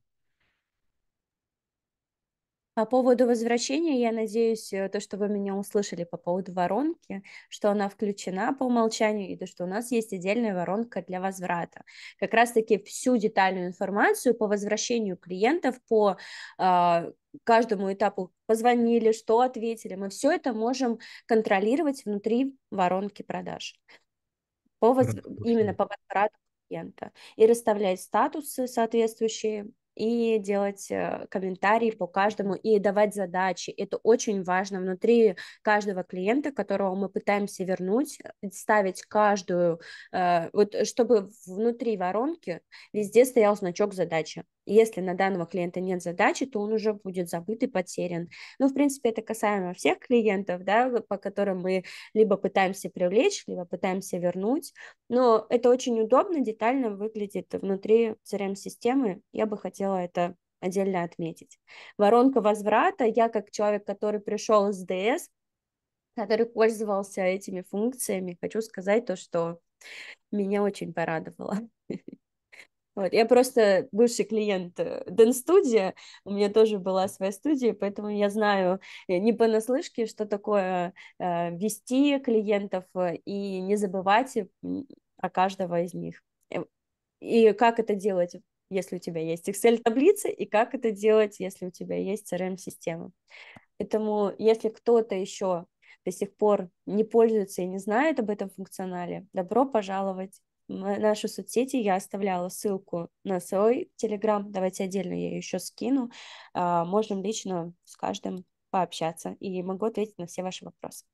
По поводу возвращения, я надеюсь, э, то, что вы меня услышали по поводу воронки, что она включена по умолчанию, и то, что у нас есть отдельная воронка для возврата. Как раз-таки всю детальную информацию по возвращению клиентов, по э, каждому этапу позвонили, что ответили, мы все это можем контролировать внутри воронки продаж по воз... именно по возврату клиента и расставлять статусы соответствующие и делать э, комментарии по каждому и давать задачи. Это очень важно внутри каждого клиента, которого мы пытаемся вернуть, э, ставить каждую, э, вот чтобы внутри воронки везде стоял значок задачи. Если на данного клиента нет задачи, то он уже будет забыт и потерян. Ну, в принципе, это касаемо всех клиентов, да, по которым мы либо пытаемся привлечь, либо пытаемся вернуть. Но это очень удобно, детально выглядит внутри CRM-системы. Я бы хотела хотела это отдельно отметить. Воронка возврата. Я как человек, который пришел из ДС, который пользовался этими функциями, хочу сказать то, что меня очень порадовало. Вот, я просто бывший клиент э, Дэн Студия, у меня тоже была своя студия, поэтому я знаю э, не понаслышке, что такое э, вести клиентов э, и не забывать о каждого из них. И как это делать? если у тебя есть Excel-таблицы, и как это делать, если у тебя есть CRM-система. Поэтому, если кто-то еще до сих пор не пользуется и не знает об этом функционале, добро пожаловать в наши соцсети. Я оставляла ссылку на свой Telegram, Давайте отдельно я ее еще скину. А, можем лично с каждым пообщаться и могу ответить на все ваши вопросы.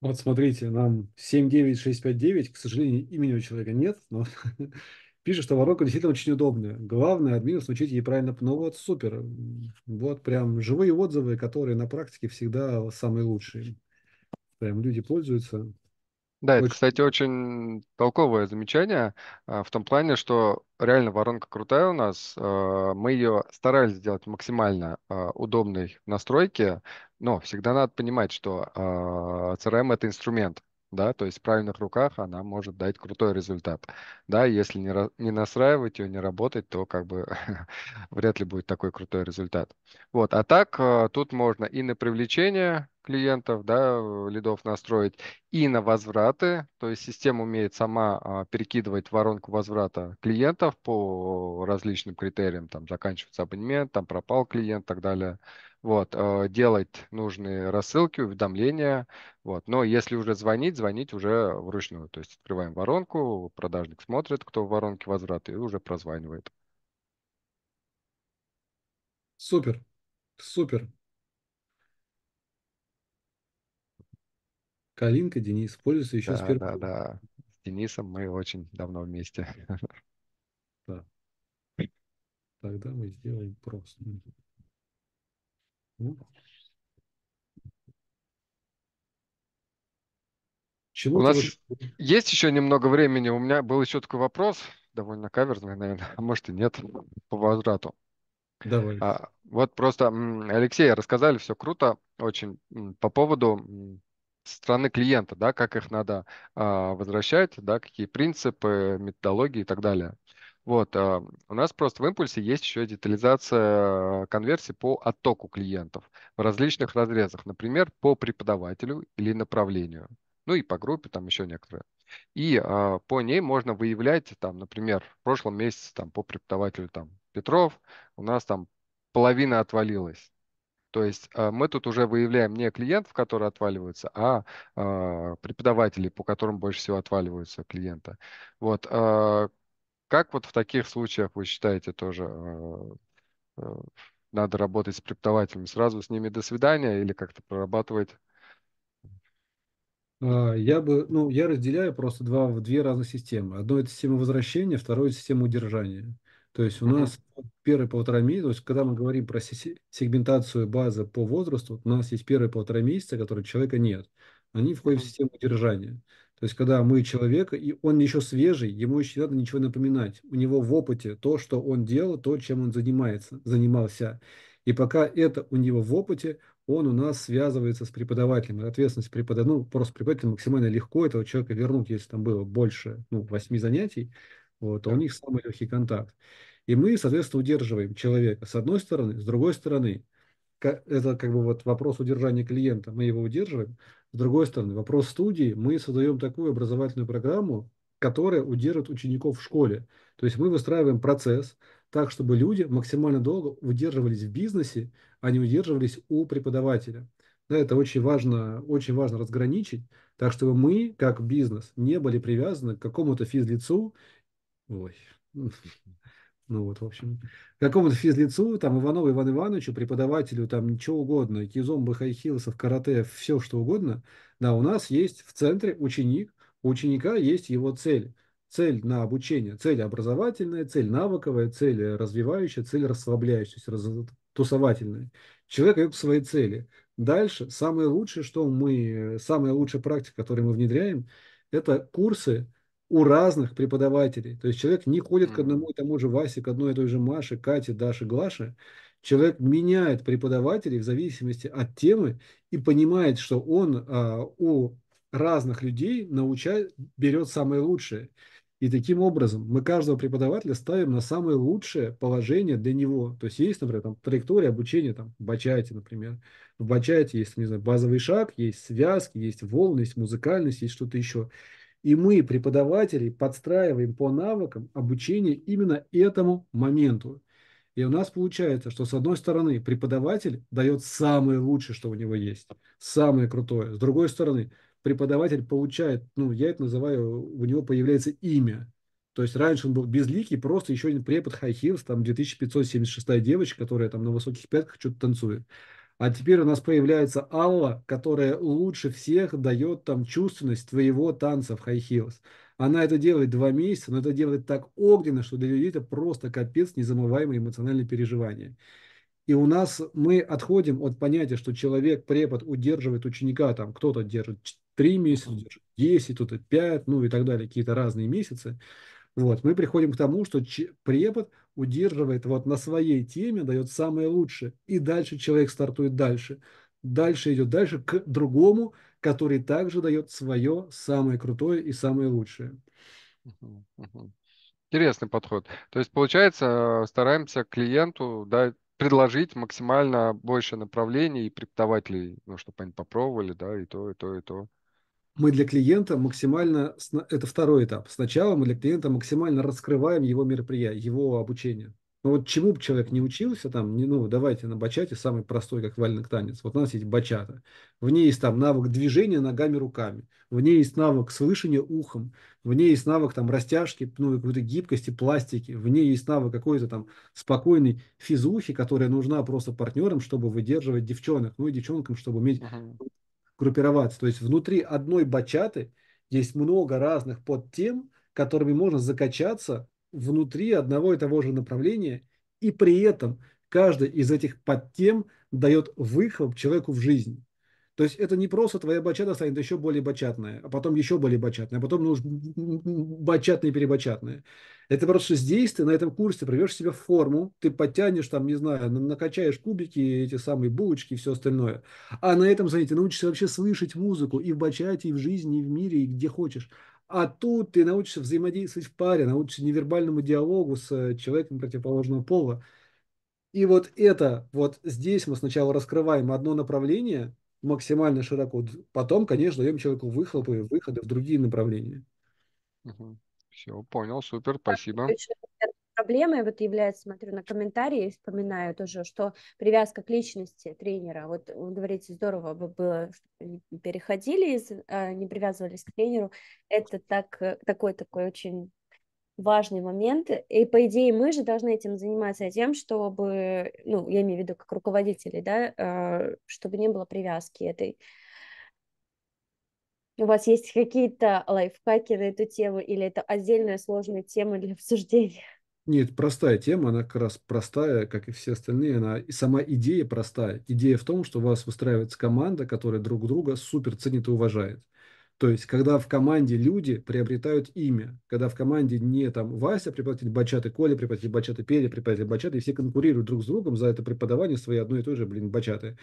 Вот смотрите, нам 79659, к сожалению, имени у человека нет, но Пишет, что воронка действительно очень удобная. Главное админу научить ей правильно. Ну вот, супер. Вот прям живые отзывы, которые на практике всегда самые лучшие. Прям люди пользуются. Да, очень... это, кстати, очень толковое замечание а, в том плане, что реально воронка крутая у нас. А, мы ее старались сделать максимально а, удобной в настройке, но всегда надо понимать, что CRM — это инструмент да, то есть в правильных руках она может дать крутой результат, да, если не, не настраивать ее, не работать, то как бы вряд ли будет такой крутой результат. Вот, а так э, тут можно и на привлечение клиентов, да, э, лидов настроить, и на возвраты, то есть система умеет сама а, перекидывать воронку возврата клиентов по э, различным критериям, там заканчивается абонемент, там пропал клиент и так далее, вот, э, делать нужные рассылки, уведомления, вот. Но если уже звонить, звонить уже вручную. То есть открываем воронку, продажник смотрит, кто в воронке возврата, и уже прозванивает. Супер, супер. Калинка, Денис, пользуется еще да, с первого. Да, да, с Денисом мы очень давно вместе. Да. Тогда мы сделаем просто. Ну. Чего у нас вы... есть еще немного времени. У меня был еще такой вопрос, довольно каверзный, наверное, а может и нет, по возврату. Давай. А, вот просто, Алексей, рассказали, все круто, очень по поводу страны клиента, да, как их надо а, возвращать, да, какие принципы, методологии и так далее. Вот, а, у нас просто в импульсе есть еще детализация э, конверсии по оттоку клиентов в различных разрезах, например, по преподавателю или направлению, ну и по группе там еще некоторые. И а, по ней можно выявлять, там, например, в прошлом месяце там, по преподавателю там, Петров у нас там половина отвалилась. То есть а, мы тут уже выявляем не клиентов, которые отваливаются, а преподавателей, по которым больше всего отваливаются клиенты. Вот, как вот в таких случаях вы считаете тоже э, э, надо работать с преподавателями? Сразу с ними до свидания или как-то прорабатывать? А, я бы, ну, я разделяю просто два, две разные системы. Одно это система возвращения, второе это система удержания. То есть у нас первые полтора месяца, то есть когда мы говорим про сегментацию базы по возрасту, у нас есть первые полтора месяца, которые человека нет. Они входят в систему удержания. То есть, когда мы человек и он еще свежий, ему еще не надо ничего напоминать. У него в опыте то, что он делал, то, чем он занимается, занимался. И пока это у него в опыте, он у нас связывается с преподавателем. Ответственность преподавателя, ну, просто преподаватель максимально легко этого человека вернуть, если там было больше, ну, восьми занятий, вот, а у них самый легкий контакт. И мы, соответственно, удерживаем человека с одной стороны, с другой стороны это как бы вот вопрос удержания клиента, мы его удерживаем. С другой стороны, вопрос студии, мы создаем такую образовательную программу, которая удержит учеников в школе. То есть мы выстраиваем процесс так, чтобы люди максимально долго удерживались в бизнесе, а не удерживались у преподавателя. Да, это очень важно, очень важно разграничить, так чтобы мы, как бизнес, не были привязаны к какому-то физлицу. Ой, Ну вот, в общем, какому-то физлицу, там, Иванову Иван Ивановичу, преподавателю, там, ничего угодно, кизомбы, хайхилсов, карате, все что угодно, да, у нас есть в центре ученик, у ученика есть его цель. Цель на обучение, цель образовательная, цель навыковая, цель развивающая, цель расслабляющая, то есть раз, тусовательная. Человек идет к своей цели. Дальше самое лучшее, что мы, э, самая лучшая практика, которую мы внедряем, это курсы, у разных преподавателей. То есть человек не ходит к одному и тому же Васе, к одной и той же Маше, Кате, Даше, Глаше. Человек меняет преподавателей в зависимости от темы и понимает, что он а, у разных людей научает, берет самое лучшее. И таким образом мы каждого преподавателя ставим на самое лучшее положение для него. То есть есть, например, там, траектория обучения там, в бачайте, например. В бачайте есть, не знаю, базовый шаг, есть связки, есть волны, есть музыкальность, есть что-то еще. И мы, преподаватели, подстраиваем по навыкам обучение именно этому моменту. И у нас получается, что с одной стороны преподаватель дает самое лучшее, что у него есть, самое крутое. С другой стороны, преподаватель получает, ну, я это называю, у него появляется имя. То есть раньше он был безликий, просто еще один препод High Heels, там 2576 девочка, которая там на высоких пятках что-то танцует. А теперь у нас появляется Алла, которая лучше всех дает там чувственность твоего танца в хай -хилс. Она это делает два месяца, но это делает так огненно, что для людей это просто капец незамываемые эмоциональные переживания. И у нас мы отходим от понятия, что человек, препод удерживает ученика, там кто-то держит 3 месяца, держит 10, кто-то 5, ну и так далее, какие-то разные месяцы. Вот. Мы приходим к тому, что препод удерживает вот на своей теме, дает самое лучшее. И дальше человек стартует дальше. Дальше идет дальше к другому, который также дает свое самое крутое и самое лучшее. Интересный подход. То есть, получается, э, стараемся клиенту дать предложить максимально больше направлений и преподавателей, ну, чтобы они попробовали, да, и то, и то, и то мы для клиента максимально, это второй этап. Сначала мы для клиента максимально раскрываем его мероприятие, его обучение. Ну вот чему бы человек не учился, там, не, ну, давайте на бачате, самый простой, как вальный танец. Вот у нас есть бачата. В ней есть там навык движения ногами, руками. В ней есть навык слышания ухом. В ней есть навык там растяжки, ну, какой-то гибкости, пластики. В ней есть навык какой-то там спокойной физухи, которая нужна просто партнерам, чтобы выдерживать девчонок. Ну и девчонкам, чтобы уметь uh-huh группироваться. То есть внутри одной бачаты есть много разных подтем, которыми можно закачаться внутри одного и того же направления, и при этом каждый из этих подтем дает выхлоп человеку в жизнь. То есть это не просто твоя бачата станет еще более бачатная, а потом еще более бачатная, а потом ну, бачатная и перебачатная. Это просто действие, на этом курсе ты приведешь себя в форму, ты подтянешь там, не знаю, накачаешь кубики, эти самые булочки и все остальное. А на этом, знаете, научишься вообще слышать музыку и в бачате, и в жизни, и в мире, и где хочешь. А тут ты научишься взаимодействовать в паре, научишься невербальному диалогу с э, человеком противоположного пола. И вот это, вот здесь мы сначала раскрываем одно направление, максимально широко. Потом, конечно, даем человеку выхлопы, выходы в другие направления. Угу. Все, понял, супер, спасибо. Проблемой вот является, смотрю на комментарии, вспоминаю тоже, что привязка к личности тренера. Вот вы говорите, здорово бы было, что переходили, из, э, не привязывались к тренеру. Это так, э, такой такой очень важный момент. И, по идее, мы же должны этим заниматься тем, чтобы, ну, я имею в виду как руководители, да, э, чтобы не было привязки этой. У вас есть какие-то лайфхаки на эту тему или это отдельная сложная тема для обсуждения? Нет, простая тема, она как раз простая, как и все остальные. Она и сама идея простая. Идея в том, что у вас выстраивается команда, которая друг друга супер ценит и уважает. То есть, когда в команде люди приобретают имя, когда в команде не там Вася, преподаватель бачаты, Коля, преподаватель бачаты, Петя, преподаватель бачаты, и все конкурируют друг с другом за это преподавание свои одной и той же, блин, бачаты.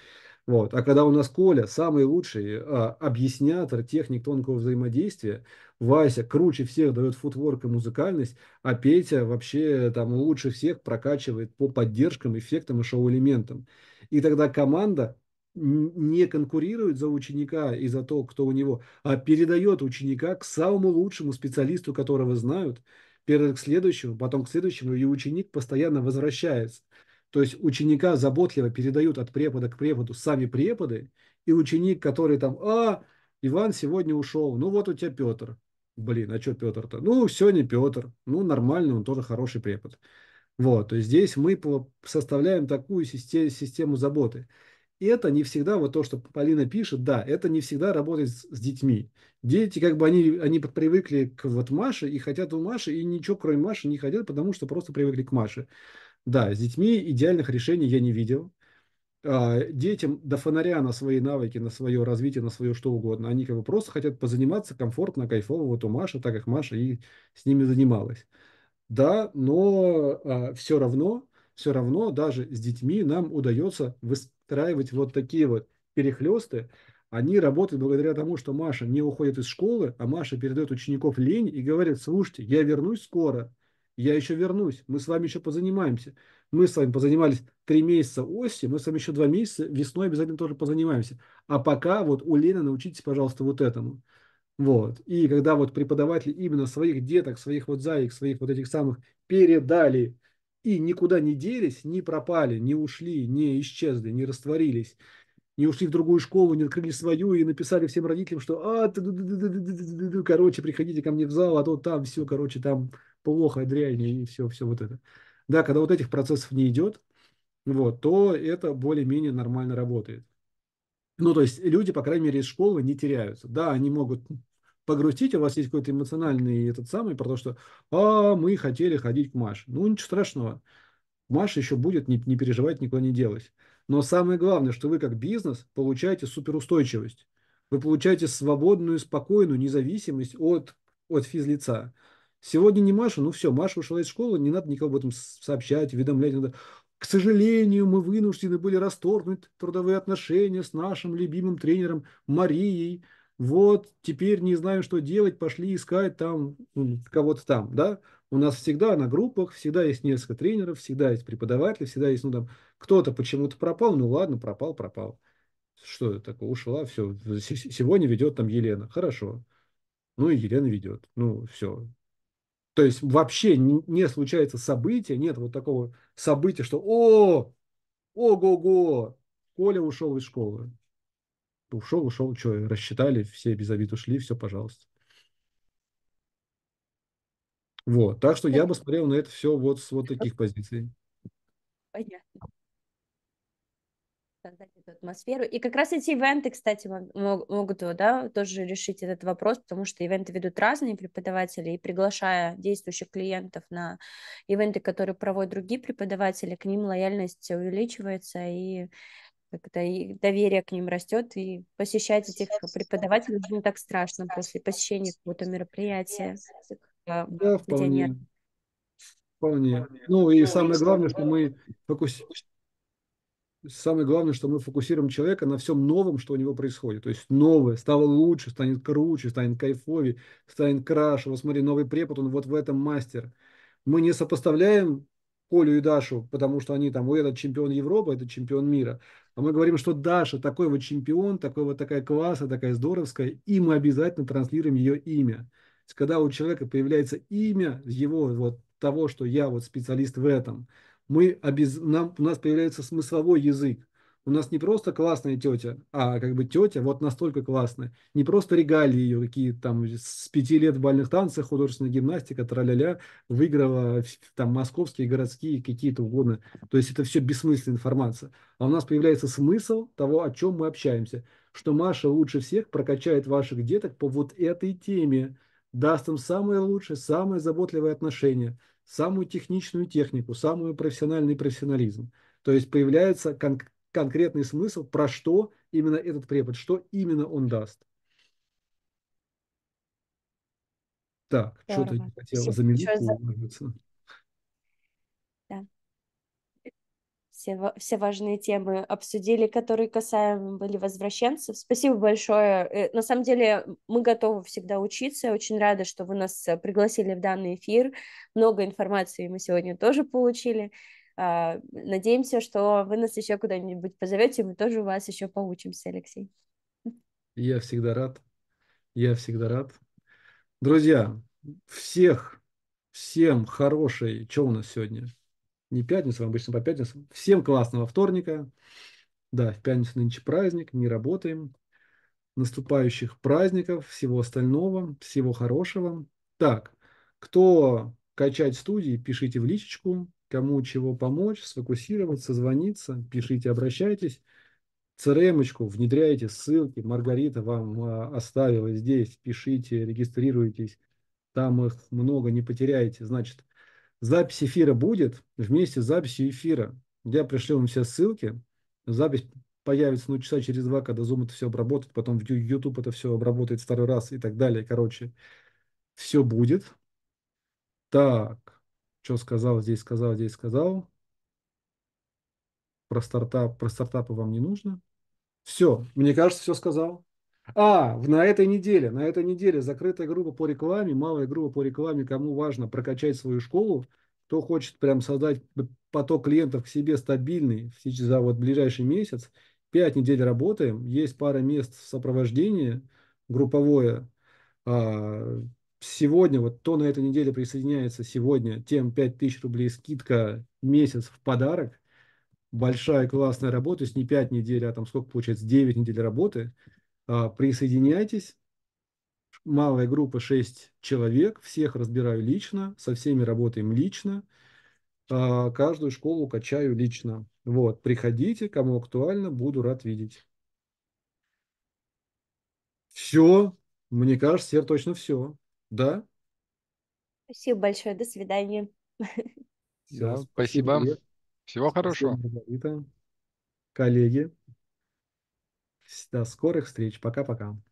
Вот. А когда у нас Коля самый лучший а, объяснятор, техник тонкого взаимодействия, Вася круче всех дает футворк и музыкальность, а Петя вообще там лучше всех прокачивает по поддержкам, эффектам и шоу-элементам. И тогда команда не конкурирует за ученика и за то, кто у него, а передает ученика к самому лучшему специалисту, которого знают, первый к следующему, потом к следующему, и ученик постоянно возвращается. То есть ученика заботливо передают от препода к преподу сами преподы, и ученик, который там, а, Иван сегодня ушел, ну вот у тебя Петр. Блин, а что Петр-то? Ну, сегодня Петр. Ну, нормальный, он тоже хороший препод. Вот, то есть здесь мы составляем такую систему заботы это не всегда, вот то, что Полина пишет, да, это не всегда работает с, с детьми. Дети, как бы они, они привыкли к вот Маше и хотят у Маши, и ничего кроме Маши не хотят, потому что просто привыкли к Маше. Да, с детьми идеальных решений я не видел. А, детям до фонаря на свои навыки, на свое развитие, на свое что угодно. Они как бы просто хотят позаниматься комфортно, кайфово вот у Маши, так как Маша и с ними занималась. Да, но а, все равно, все равно даже с детьми нам удается выс- выстраивать вот такие вот перехлесты, они работают благодаря тому, что Маша не уходит из школы, а Маша передает учеников лень и говорит, слушайте, я вернусь скоро, я еще вернусь, мы с вами еще позанимаемся. Мы с вами позанимались три месяца осенью, мы с вами еще два месяца весной обязательно тоже позанимаемся. А пока вот у Лены научитесь, пожалуйста, вот этому. Вот. И когда вот преподаватели именно своих деток, своих вот заик, своих вот этих самых передали и никуда не делись, не пропали, не ушли, не исчезли, не растворились, не ушли в другую школу, не открыли свою и написали всем родителям, что а, короче, приходите ко мне в зал, а то там все, короче, там плохо, дрянь и все, все вот это. Да, когда вот этих процессов не идет, вот, то это более-менее нормально работает. Ну, то есть люди, по крайней мере, из школы не теряются. Да, они могут погрустить, у вас есть какой-то эмоциональный этот самый, про то, что а, мы хотели ходить к Маше. Ну, ничего страшного. Маша еще будет, не, не переживать, никуда не делать. Но самое главное, что вы как бизнес получаете суперустойчивость. Вы получаете свободную, спокойную независимость от, от физлица. Сегодня не Маша, ну все, Маша ушла из школы, не надо никого об этом сообщать, уведомлять. Надо. К сожалению, мы вынуждены были расторгнуть трудовые отношения с нашим любимым тренером Марией вот теперь не знаем, что делать, пошли искать там ну, кого-то там, да, у нас всегда на группах, всегда есть несколько тренеров, всегда есть преподаватели, всегда есть, ну там, кто-то почему-то пропал, ну ладно, пропал, пропал. Что это такое? Ушла, все. Сегодня ведет там Елена. Хорошо. Ну и Елена ведет. Ну, все. То есть вообще не случается события, нет вот такого события, что о, ого-го, Коля ушел из школы. Ушел, ушел, что, рассчитали, все без обид ушли, все, пожалуйста. Вот, так что я бы смотрел на это все вот с вот таких позиций. Понятно. Создать эту атмосферу. И как раз эти ивенты, кстати, могут да, тоже решить этот вопрос, потому что ивенты ведут разные преподаватели, и приглашая действующих клиентов на ивенты, которые проводят другие преподаватели, к ним лояльность увеличивается, и когда и доверие к ним растет, и посещать этих преподавателей уже не так страшно после посещения какого-то мероприятия. А, да, вполне. Вполне. Ну и ну, самое главное, что мы фокус... Самое главное, что мы фокусируем человека на всем новом, что у него происходит. То есть новое, стало лучше, станет круче, станет кайфовее, станет краше. Вот смотри, новый препод, он вот в этом мастер. Мы не сопоставляем Колю и Дашу, потому что они там, ой, этот чемпион Европы, а этот чемпион мира. А мы говорим, что Даша такой вот чемпион, такой вот такая класса, такая здоровская, и мы обязательно транслируем ее имя. Есть, когда у человека появляется имя его вот того, что я вот специалист в этом, мы обез... нам, у нас появляется смысловой язык. У нас не просто классная тетя, а как бы тетя вот настолько классная. Не просто регалии ее, какие там с пяти лет в бальных танцах, художественная гимнастика, траля-ля, выиграла там московские, городские, какие-то угодно. То есть это все бессмысленная информация. А у нас появляется смысл того, о чем мы общаемся. Что Маша лучше всех прокачает ваших деток по вот этой теме. Даст им самое лучшее, самое заботливое отношение самую техничную технику, самую профессиональный профессионализм. То есть появляется кон- конкретный смысл, про что именно этот препод, что именно он даст. Так, что-то я хотела заменить, за... да. все, все важные темы обсудили, которые касаемы были возвращенцев. Спасибо большое. Э, на самом деле мы готовы всегда учиться. Очень рада, что вы нас э, пригласили в данный эфир. Много информации мы сегодня тоже получили. А, надеемся, что вы нас еще куда-нибудь позовете, мы тоже у вас еще поучимся, Алексей. Я всегда рад. Я всегда рад. Друзья, всех, всем хорошей, что у нас сегодня? Не пятница, обычно по пятницам. Всем классного вторника. Да, в пятницу нынче праздник, не работаем. Наступающих праздников, всего остального, всего хорошего. Так, кто качать студии, пишите в личечку, кому чего помочь, сфокусироваться, звониться, пишите, обращайтесь. CRM-очку внедряйте, ссылки Маргарита вам а, оставила здесь, пишите, регистрируйтесь, там их много, не потеряете. Значит, запись эфира будет вместе с записью эфира. Я пришлю вам все ссылки, запись появится ну, часа через два, когда Zoom это все обработает, потом в YouTube это все обработает второй раз и так далее. Короче, все будет. Так что сказал, здесь сказал, здесь сказал. Про, стартап, про стартапы вам не нужно. Все, мне кажется, все сказал. А, на этой неделе, на этой неделе закрытая группа по рекламе, малая группа по рекламе, кому важно прокачать свою школу, кто хочет прям создать поток клиентов к себе стабильный за вот ближайший месяц, пять недель работаем, есть пара мест сопровождения групповое, а, сегодня, вот то на этой неделе присоединяется сегодня, тем 5000 рублей скидка месяц в подарок. Большая классная работа, то есть не 5 недель, а там сколько получается, 9 недель работы. А, присоединяйтесь. Малая группа 6 человек, всех разбираю лично, со всеми работаем лично. А, каждую школу качаю лично. Вот, приходите, кому актуально, буду рад видеть. Все, мне кажется, я точно все. Да. Спасибо большое. До свидания. Все, спасибо. спасибо. Всего хорошего. Спасибо, Коллеги. До скорых встреч. Пока-пока.